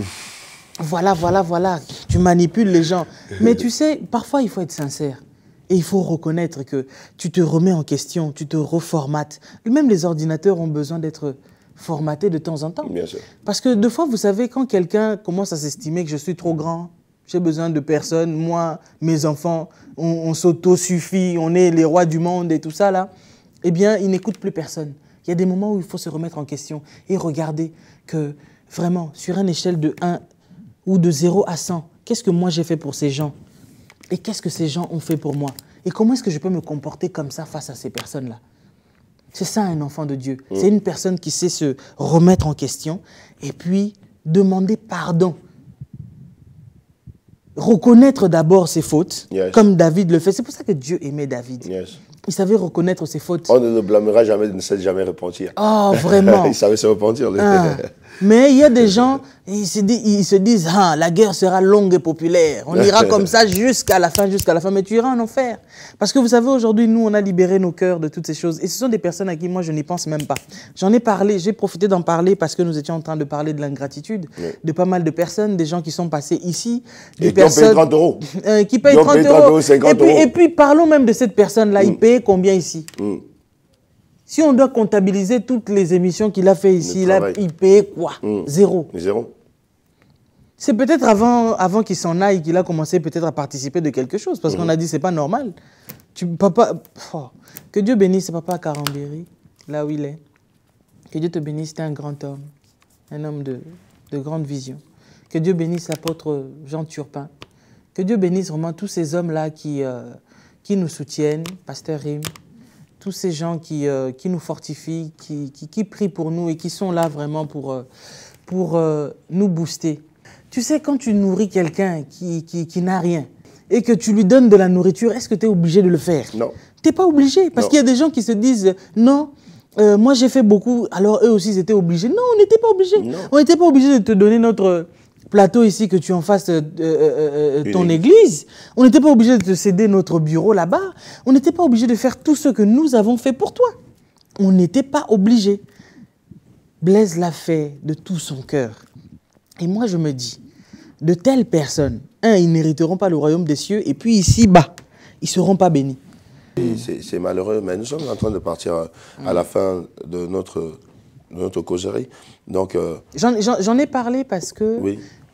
S2: Voilà, voilà, voilà, tu manipules les gens. Mais tu sais, parfois il faut être sincère. Et il faut reconnaître que tu te remets en question, tu te reformates. Même les ordinateurs ont besoin d'être formatés de temps en temps. Bien sûr. Parce que de fois, vous savez, quand quelqu'un commence à s'estimer que je suis trop grand, j'ai besoin de personne, moi, mes enfants, on, s'auto-suffit, on est les rois du monde et tout ça là. Eh bien, ils n'écoutent plus personne. Il y a des moments où il faut se remettre en question et regarder que vraiment, sur une échelle de 1 ou de 0 à 100, qu'est-ce que moi j'ai fait pour ces gens Et qu'est-ce que ces gens ont fait pour moi Et comment est-ce que je peux me comporter comme ça face à ces personnes-là C'est ça un enfant de Dieu. Mm. C'est une personne qui sait se remettre en question et puis demander pardon reconnaître d'abord ses fautes, comme David le fait. C'est pour ça que Dieu aimait David. Il savait
S4: reconnaître ses fautes. On ne le blâmera jamais de ne sait jamais repentir. Oh, vraiment. il savait se repentir.
S2: Mais il y a des gens, ils se disent, ils se disent ah, la guerre sera longue et populaire. On ira comme ça jusqu'à la fin, jusqu'à la fin, mais tu iras en enfer. Parce que vous savez, aujourd'hui, nous, on a libéré nos cœurs de toutes ces choses. Et ce sont des personnes à qui moi, je n'y pense même pas. J'en ai parlé, j'ai profité d'en parler parce que nous étions en train de parler de l'ingratitude de pas mal de personnes, des gens qui sont passés ici. Des personnes, euh, qui payent 30 euros. qui payent 30, euros. et, puis, et puis, parlons même de cette personne-là. Il mm. paye combien ici mm. Si on doit comptabiliser toutes les émissions qu'il a fait ici, il, a, quoi hmm. Zéro. Zéro. C'est peut-être avant, avant qu'il s'en aille qu'il a commencé peut-être à participer de quelque chose. Parce qu'on hmm. a dit, c'est pas normal. Tu, papa, oh. que Dieu bénisse papa Carambéry, là où il est. Que Dieu te bénisse, t'es un grand homme. Un homme de, grande vision. Que Dieu bénisse l'apôtre Jean Turpin. Que Dieu bénisse vraiment tous ces hommes-là qui, euh, qui nous soutiennent. Pasteur Rim, tous ces gens qui, euh, qui nous fortifient, qui, qui, prient pour nous et qui sont là vraiment pour, euh, pour euh, nous booster. Tu sais, quand tu nourris quelqu'un qui, qui n'a rien et que tu lui donnes de la nourriture, est-ce que tu es obligé de le faire Non. Tu n'es pas obligé, parce qu'il y a des gens qui se disent, non, moi j'ai fait beaucoup, alors eux aussi ils étaient obligés. Non, on n'était pas obligé. On n'était pas obligé de te donner notre, plateau ici, que tu en fasses euh, euh, euh, ton église. On n'était pas obligé de te céder notre bureau là-bas. On n'était pas obligé de faire tout ce que nous avons fait pour toi. On n'était pas obligé. Blaise l'a fait de tout son cœur. Et moi, je me dis, de telles personnes, un, ils n'hériteront pas le royaume des cieux, et puis ici-bas, ils ne seront pas bénis.
S4: C'est malheureux, mais nous sommes en train de partir à, la fin de notre, notre causerie. Donc,
S2: J'en ai parlé parce que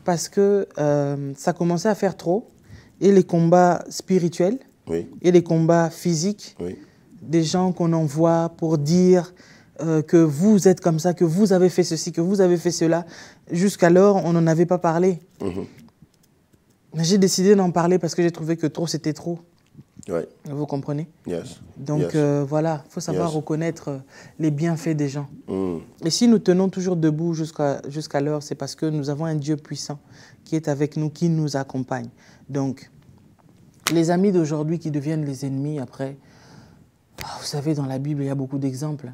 S2: parce que euh, ça commençait à faire trop. Et les combats spirituels, et les combats physiques, des gens qu'on envoie pour dire euh, que vous êtes comme ça, que vous avez fait ceci, que vous avez fait cela. Jusqu'alors, on n'en avait pas parlé. Mhm. J'ai décidé d'en parler parce que j'ai trouvé que trop, c'était trop. Vous comprenez Donc euh, voilà, il faut savoir reconnaître euh, les bienfaits des gens. Mm. Et si nous tenons toujours debout jusqu'à jusqu'à l'heure, c'est parce que nous avons un Dieu puissant qui est avec nous, qui nous accompagne. Donc, les amis d'aujourd'hui qui deviennent les ennemis après, ah, vous savez, dans la Bible, il y a beaucoup d'exemples.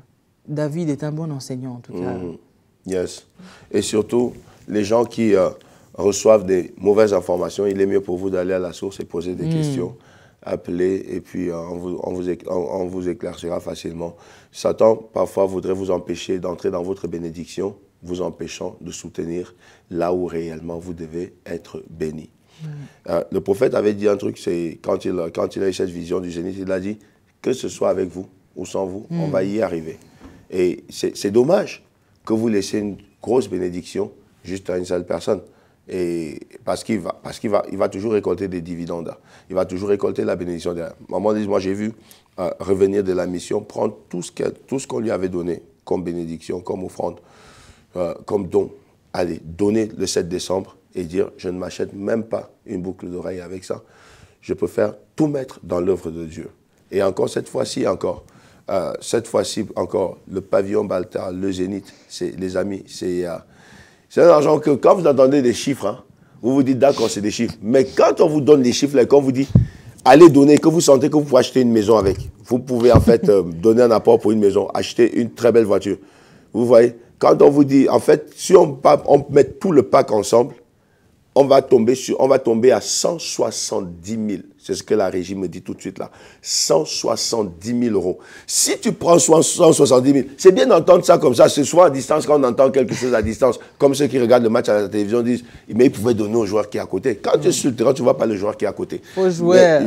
S2: David est un bon enseignant, en tout cas. Mm.
S4: Yes. Et surtout, les gens qui euh, reçoivent des mauvaises informations, il est mieux pour vous d'aller à la source et poser des mm. questions appelez et puis euh, on vous, éclaircira facilement. Satan, parfois, voudrait vous empêcher d'entrer dans votre bénédiction, vous empêchant de soutenir là où réellement vous devez être béni. Euh, le prophète avait dit un truc, c'est quand il, a eu cette vision du génie, il a dit, que ce soit avec vous ou sans vous, on va hmm. y arriver. Et c'est dommage que vous laissiez une grosse bénédiction juste à une seule personne. Et parce qu'il va, parce qu'il va, il va toujours récolter des dividendes. Il va toujours récolter la bénédiction derrière. Maman dit, moi j'ai vu euh, revenir de la mission, prendre tout ce, que, tout ce qu'on lui avait donné comme bénédiction, comme offrande, euh, comme don. Allez, donner le 7 décembre et dire, je ne m'achète même pas une boucle d'oreille avec ça. Je peux faire tout mettre dans l'œuvre de Dieu. Et encore cette fois-ci, encore. Euh, cette fois-ci encore, le pavillon Baltar, le Zénith, c'est, les amis, c'est, c'est un argent que quand vous entendez des chiffres, hein, vous vous dites d'accord, c'est des chiffres. Mais quand on vous donne des chiffres, quand on vous dit allez donner, que vous sentez que vous pouvez acheter une maison avec, vous pouvez en fait euh, donner un apport pour une maison, acheter une très belle voiture. Vous voyez, quand on vous dit, en fait, si on met tout le pack ensemble, on va tomber, sur, on va tomber à 170 000. C'est ce que la régie me dit tout de suite là. 170 000 euros. Si tu prends 170 000, c'est bien d'entendre ça comme ça. C'est soit à distance quand on entend quelque chose à distance. Comme ceux qui regardent le match à la télévision disent, mais ils pouvaient donner au joueur qui est à côté. Quand tu es sur le terrain, tu ne vois pas le joueur qui est à côté. Faux joueur.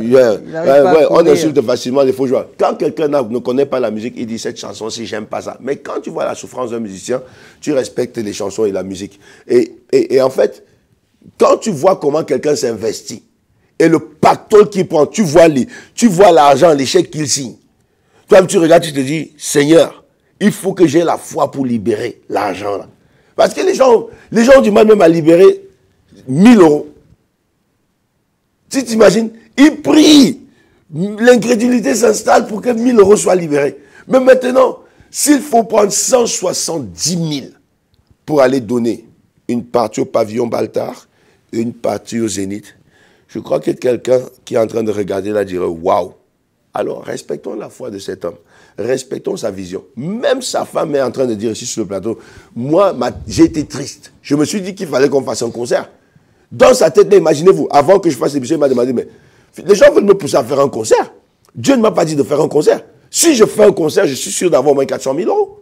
S4: on insulte facilement les faux joueurs. Quand quelqu'un ne connaît pas la musique, il dit cette chanson, si j'aime pas ça. Mais quand tu vois la souffrance d'un musicien, tu respectes les chansons et la musique. et, et en fait, quand tu vois comment quelqu'un s'investit et le pactole qu'il prend, tu vois les, tu vois l'argent, l'échec qu'il signe. Toi, tu regardes, tu te dis, Seigneur, il faut que j'ai la foi pour libérer l'argent Parce que les gens, les gens ont du mal même à libérer 1000 euros. Tu t'imagines, ils prient. L'incrédulité s'installe pour que 1000 euros soient libérés. Mais maintenant, s'il faut prendre 170 000 pour aller donner une partie au pavillon Baltard, une partie au zénith, je crois que quelqu'un qui est en train de regarder là dire, Waouh Alors respectons la foi de cet homme, respectons sa vision. Même sa femme est en train de dire ici sur le plateau Moi, j'ai été triste. Je me suis dit qu'il fallait qu'on fasse un concert. Dans sa tête, imaginez-vous, avant que je fasse l'émission, il m'a demandé Mais les gens veulent me pousser à faire un concert. Dieu ne m'a pas dit de faire un concert. Si je fais un concert, je suis sûr d'avoir au moins 400 000 euros.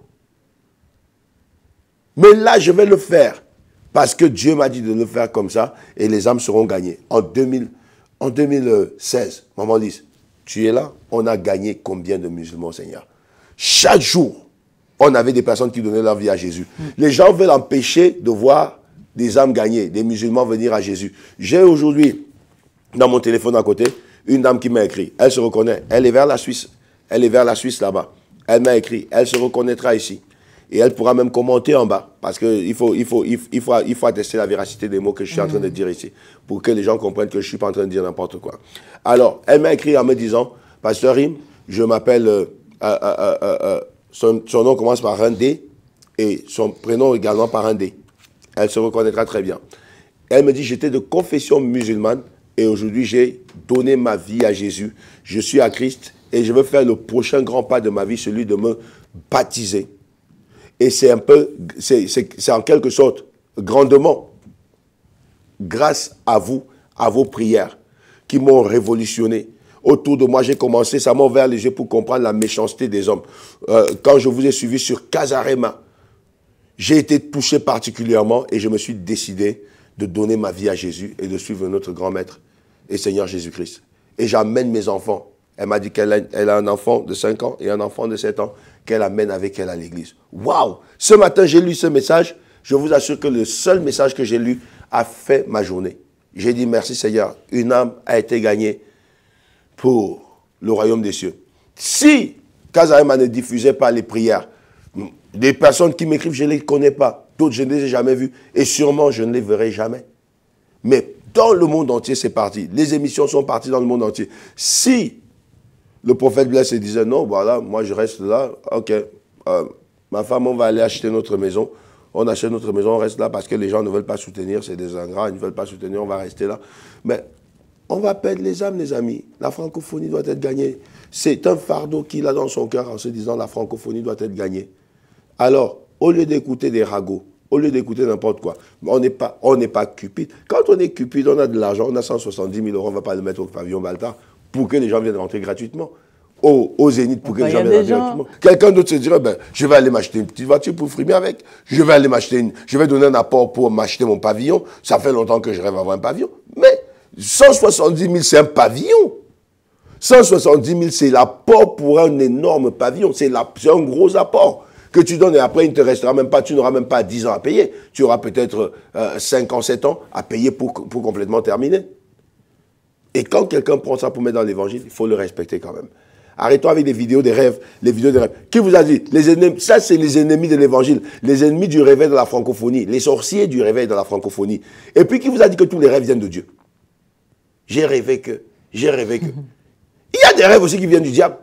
S4: Mais là, je vais le faire parce que Dieu m'a dit de le faire comme ça et les âmes seront gagnées. En, 2016, maman dit, tu es là, on a gagné combien de musulmans, Seigneur Chaque jour, on avait des personnes qui donnaient leur vie à Jésus. Mm. Les gens veulent empêcher de voir des âmes gagner, des musulmans venir à Jésus. J'ai aujourd'hui, dans mon téléphone à côté, une dame qui m'a écrit. Elle se reconnaît. Elle est vers la Suisse. Elle est vers la Suisse là-bas. Elle m'a écrit. Elle se reconnaîtra ici. Et elle pourra même commenter en bas. Parce qu'il faut, il faut, il, faut, il, faut, il faut attester la véracité des mots que je suis en train de mm. dire ici. Pour que les gens comprennent que je ne suis pas en train de dire n'importe quoi. Alors, elle m'a écrit en me disant, Pasteur Rim, je m'appelle... Euh, euh, euh, son, son, nom commence par un D et son prénom également par un D. Elle se reconnaîtra très bien. Elle me dit, j'étais de confession musulmane et aujourd'hui j'ai donné ma vie à Jésus. Je suis à Christ et je veux faire le prochain grand pas de ma vie, celui de me baptiser et c'est un peu, c'est en quelque sorte grandement grâce à vous, à vos prières qui m'ont révolutionné. Autour de moi, j'ai commencé, ça m'a ouvert les yeux pour comprendre la méchanceté des hommes. Euh, quand je vous ai suivi sur Casarema, j'ai été touché particulièrement et je me suis décidé de donner ma vie à Jésus et de suivre notre grand maître et Seigneur Jésus-Christ. Et j'amène mes enfants elle m'a dit qu'elle a, a, un enfant de 5 ans et un enfant de 7 ans qu'elle amène avec elle à l'église. Waouh Ce matin, j'ai lu ce message. Je vous assure que le seul message que j'ai lu a fait ma journée. J'ai dit merci Seigneur. Une âme a été gagnée pour le royaume des cieux. Si Kazahema ne diffusait pas les prières, des personnes qui m'écrivent, je ne les connais pas. D'autres, je ne les ai jamais vues. Et sûrement, je ne les verrai jamais. Mais dans le monde entier, c'est parti. Les émissions sont parties dans le monde entier. Si le prophète blesse et disait, non, voilà, moi je reste là, ok, euh, ma femme, on va aller acheter notre maison. On achète notre maison, on reste là parce que les gens ne veulent pas soutenir, c'est des ingrats, ils ne veulent pas soutenir, on va rester là. Mais on va perdre les âmes, les amis. La francophonie doit être gagnée. C'est un fardeau qu'il a dans son cœur en se disant la francophonie doit être gagnée. Alors, au lieu d'écouter des ragots, au lieu d'écouter n'importe quoi, on n'est pas, on pas cupide. Quand on est cupide, on a de l'argent, on a 170 000 euros, on ne va pas le mettre au pavillon Baltard pour que les gens viennent rentrer gratuitement. Au, Zénith pour que les gens viennent rentrer gratuitement. Quelqu'un d'autre se dirait, ben, je vais aller m'acheter une petite voiture pour frimer avec. Je vais aller m'acheter je vais donner un apport pour m'acheter mon pavillon. Ça fait longtemps que je rêve d'avoir un pavillon. Mais 170 000, c'est un pavillon. 170 000, c'est l'apport pour un énorme pavillon. C'est un gros apport que tu donnes et après, il ne te restera même pas, tu n'auras même pas 10 ans à payer. Tu auras peut-être 5 euh, ans, 7 ans à payer pour, pour complètement terminer. Et quand quelqu'un prend ça pour mettre dans l'évangile, il faut le respecter quand même. Arrêtons avec les vidéos des rêves, les vidéos des rêves. Qui vous a dit les ennemis, Ça, c'est les ennemis de l'évangile, les ennemis du réveil de la francophonie, les sorciers du réveil de la francophonie. Et puis, qui vous a dit que tous les rêves viennent de Dieu J'ai rêvé que, j'ai rêvé que. Il y a des rêves aussi qui viennent du diable.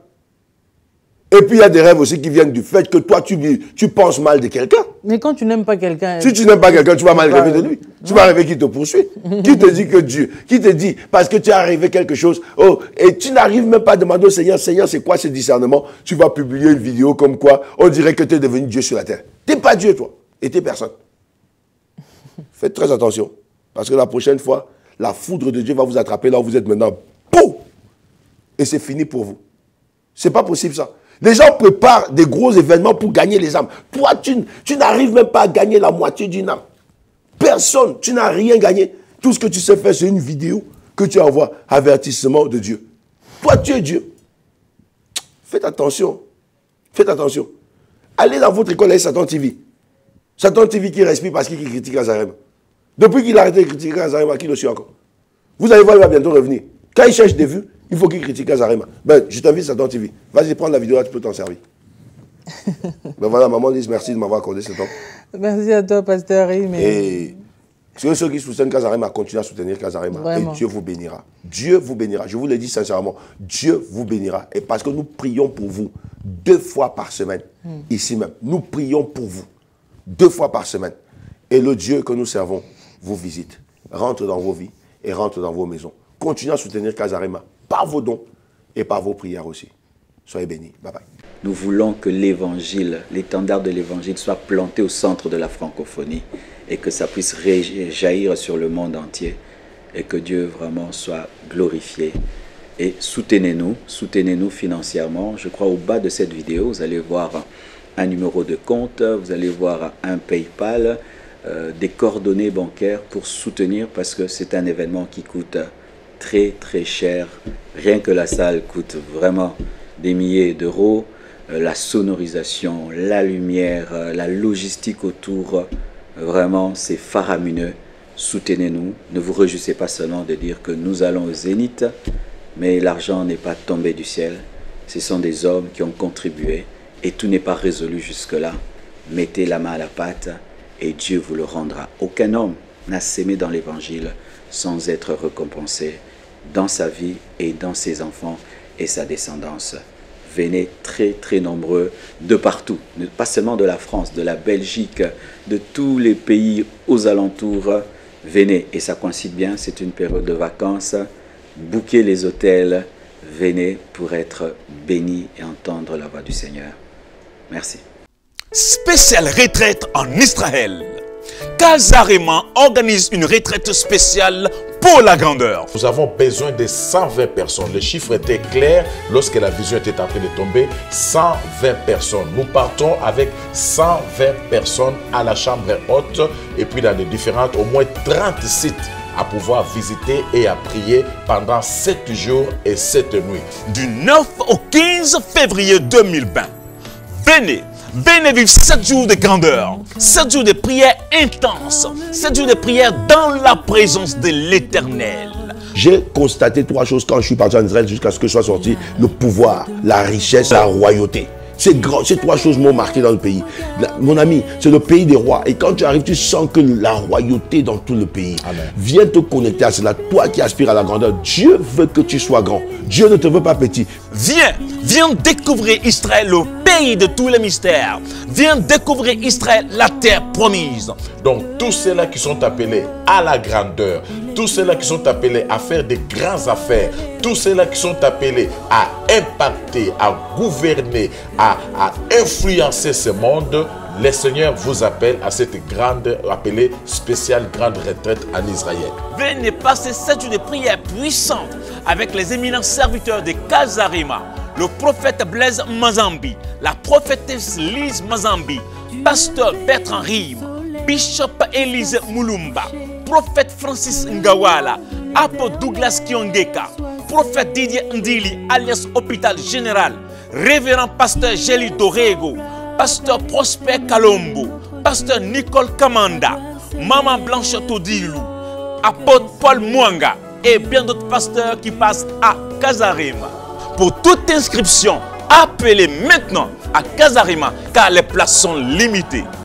S4: Et puis il y a des rêves aussi qui viennent du fait que toi, tu, tu penses mal de quelqu'un.
S2: Mais quand tu n'aimes pas quelqu'un. Si tu
S4: n'aimes pas quelqu'un, tu vas mal rêver de lui. Tu vas rêver qu'il te poursuit. qui te dit que Dieu. Qui te dit, parce que tu as rêvé quelque chose. Oh, et tu n'arrives même pas à demander au Seigneur, Seigneur, c'est quoi ce discernement Tu vas publier une vidéo comme quoi on dirait que tu es devenu Dieu sur la terre. Tu n'es pas Dieu, toi. Et tu personne. Faites très attention. Parce que la prochaine fois, la foudre de Dieu va vous attraper là où vous êtes maintenant. Pouf Et c'est fini pour vous. C'est pas possible ça. Les gens préparent des gros événements pour gagner les âmes. Toi, tu, tu n'arrives même pas à gagner la moitié d'une âme. Personne, tu n'as rien gagné. Tout ce que tu sais faire, c'est une vidéo que tu envoies, avertissement de Dieu. Toi, tu es Dieu. Faites attention. Faites attention. Allez dans votre école, avec Satan TV. Satan TV qui respire parce qu'il critique Azarem. Depuis qu'il a arrêté de critiquer Azarem, qui le suit encore Vous allez voir, il va bientôt revenir. Quand il cherche des vues, il faut qu'il critique Azarema. Ben, je t'invite à ton TV. Vas-y, prendre la vidéo là, tu peux t'en servir. ben voilà, maman dit merci de m'avoir accordé ce temps.
S2: Merci à toi, pasteur. Et
S4: ceux, qui soutiennent Kazarema, continuez à soutenir Kazarema. Et Dieu vous bénira. Dieu vous bénira. Je vous le dis sincèrement. Dieu vous bénira. Et parce que nous prions pour vous deux fois par semaine, hmm. ici même. Nous prions pour vous deux fois par semaine. Et le Dieu que nous servons vous visite, rentre dans vos vies et rentre dans vos maisons. Continuez à soutenir Kazarema par vos dons et par vos prières aussi.
S1: Soyez bénis. Bye bye. Nous voulons que l'évangile, l'étendard de l'évangile soit planté au centre de la francophonie et que ça puisse jaillir sur le monde entier et que Dieu vraiment soit glorifié. Et soutenez-nous, soutenez-nous financièrement. Je crois au bas de cette vidéo, vous allez voir un numéro de compte, vous allez voir un PayPal, euh, des coordonnées bancaires pour soutenir parce que c'est un événement qui coûte très très cher. Rien que la salle coûte vraiment des milliers d'euros. Euh, la sonorisation, la lumière, euh, la logistique autour, euh, vraiment c'est faramineux. Soutenez-nous. Ne vous réjouissez pas seulement de dire que nous allons au zénith, mais l'argent n'est pas tombé du ciel. Ce sont des hommes qui ont contribué et tout n'est pas résolu jusque-là. Mettez la main à la pâte et Dieu vous le rendra. Aucun homme n'a s'aimé dans l'évangile sans être récompensé dans sa vie et dans ses enfants et sa descendance. Venez très très nombreux de partout, pas seulement de la France, de la Belgique, de tous les pays aux alentours. Venez, et ça coïncide bien, c'est une période de vacances. Bouquez les hôtels, venez pour être béni et entendre la voix du Seigneur. Merci.
S5: Spéciale retraite en Israël. Kazaréman organise une retraite spéciale la grandeur. Nous avons besoin de 120 personnes. Le chiffre était clair lorsque la vision était en train de tomber. 120 personnes. Nous partons avec 120 personnes à la chambre haute et puis dans les différentes, au moins 30 sites à pouvoir visiter et à prier pendant 7 jours et 7 nuits. Du 9 au 15 février 2020, venez Venez vivre sept jours de grandeur, sept jours de prière intense, sept jours de prière dans la présence de l'Éternel. J'ai
S4: constaté trois choses quand je suis parti en Israël jusqu'à ce que je sois sorti. Le pouvoir, la richesse, la royauté. Ces, ces trois choses m'ont marqué dans le pays. mon ami, c'est le pays des rois. Et quand tu arrives, tu sens que la royauté dans tout le pays. Viens te connecter à cela. Toi qui aspires à la grandeur, Dieu veut que tu sois grand. Dieu ne te veut pas petit. Viens,
S5: viens découvrir Israël, de tous les mystères. Viens découvrir Israël, la terre promise. Donc tous ceux-là qui sont appelés à la grandeur, tous ceux-là qui sont appelés à faire des grandes affaires, tous ceux-là qui sont appelés à impacter, à gouverner, à, influencer ce monde, le Seigneur vous appelle à cette grande, appelée spéciale grande retraite en Israël. Venez passer cette une prière puissante avec les éminents serviteurs de Kazarima le prophète Blaise Mazambi, la prophétesse Lise Mazambi, pasteur Bertrand Rime, bishop Élise Moulumba, prophète Francis Ngawala, apôtre Douglas Kiongeka, prophète Didier Ndili alias Hôpital Général, révérend pasteur Jelly Dorego, pasteur Prosper Kalombo, pasteur Nicole Kamanda, maman Blanche Todilou, apôtre Paul Muanga et bien d'autres pasteurs qui passent à Kazarema. Pour toute inscription, appelez maintenant à Kazarima car les places sont limitées.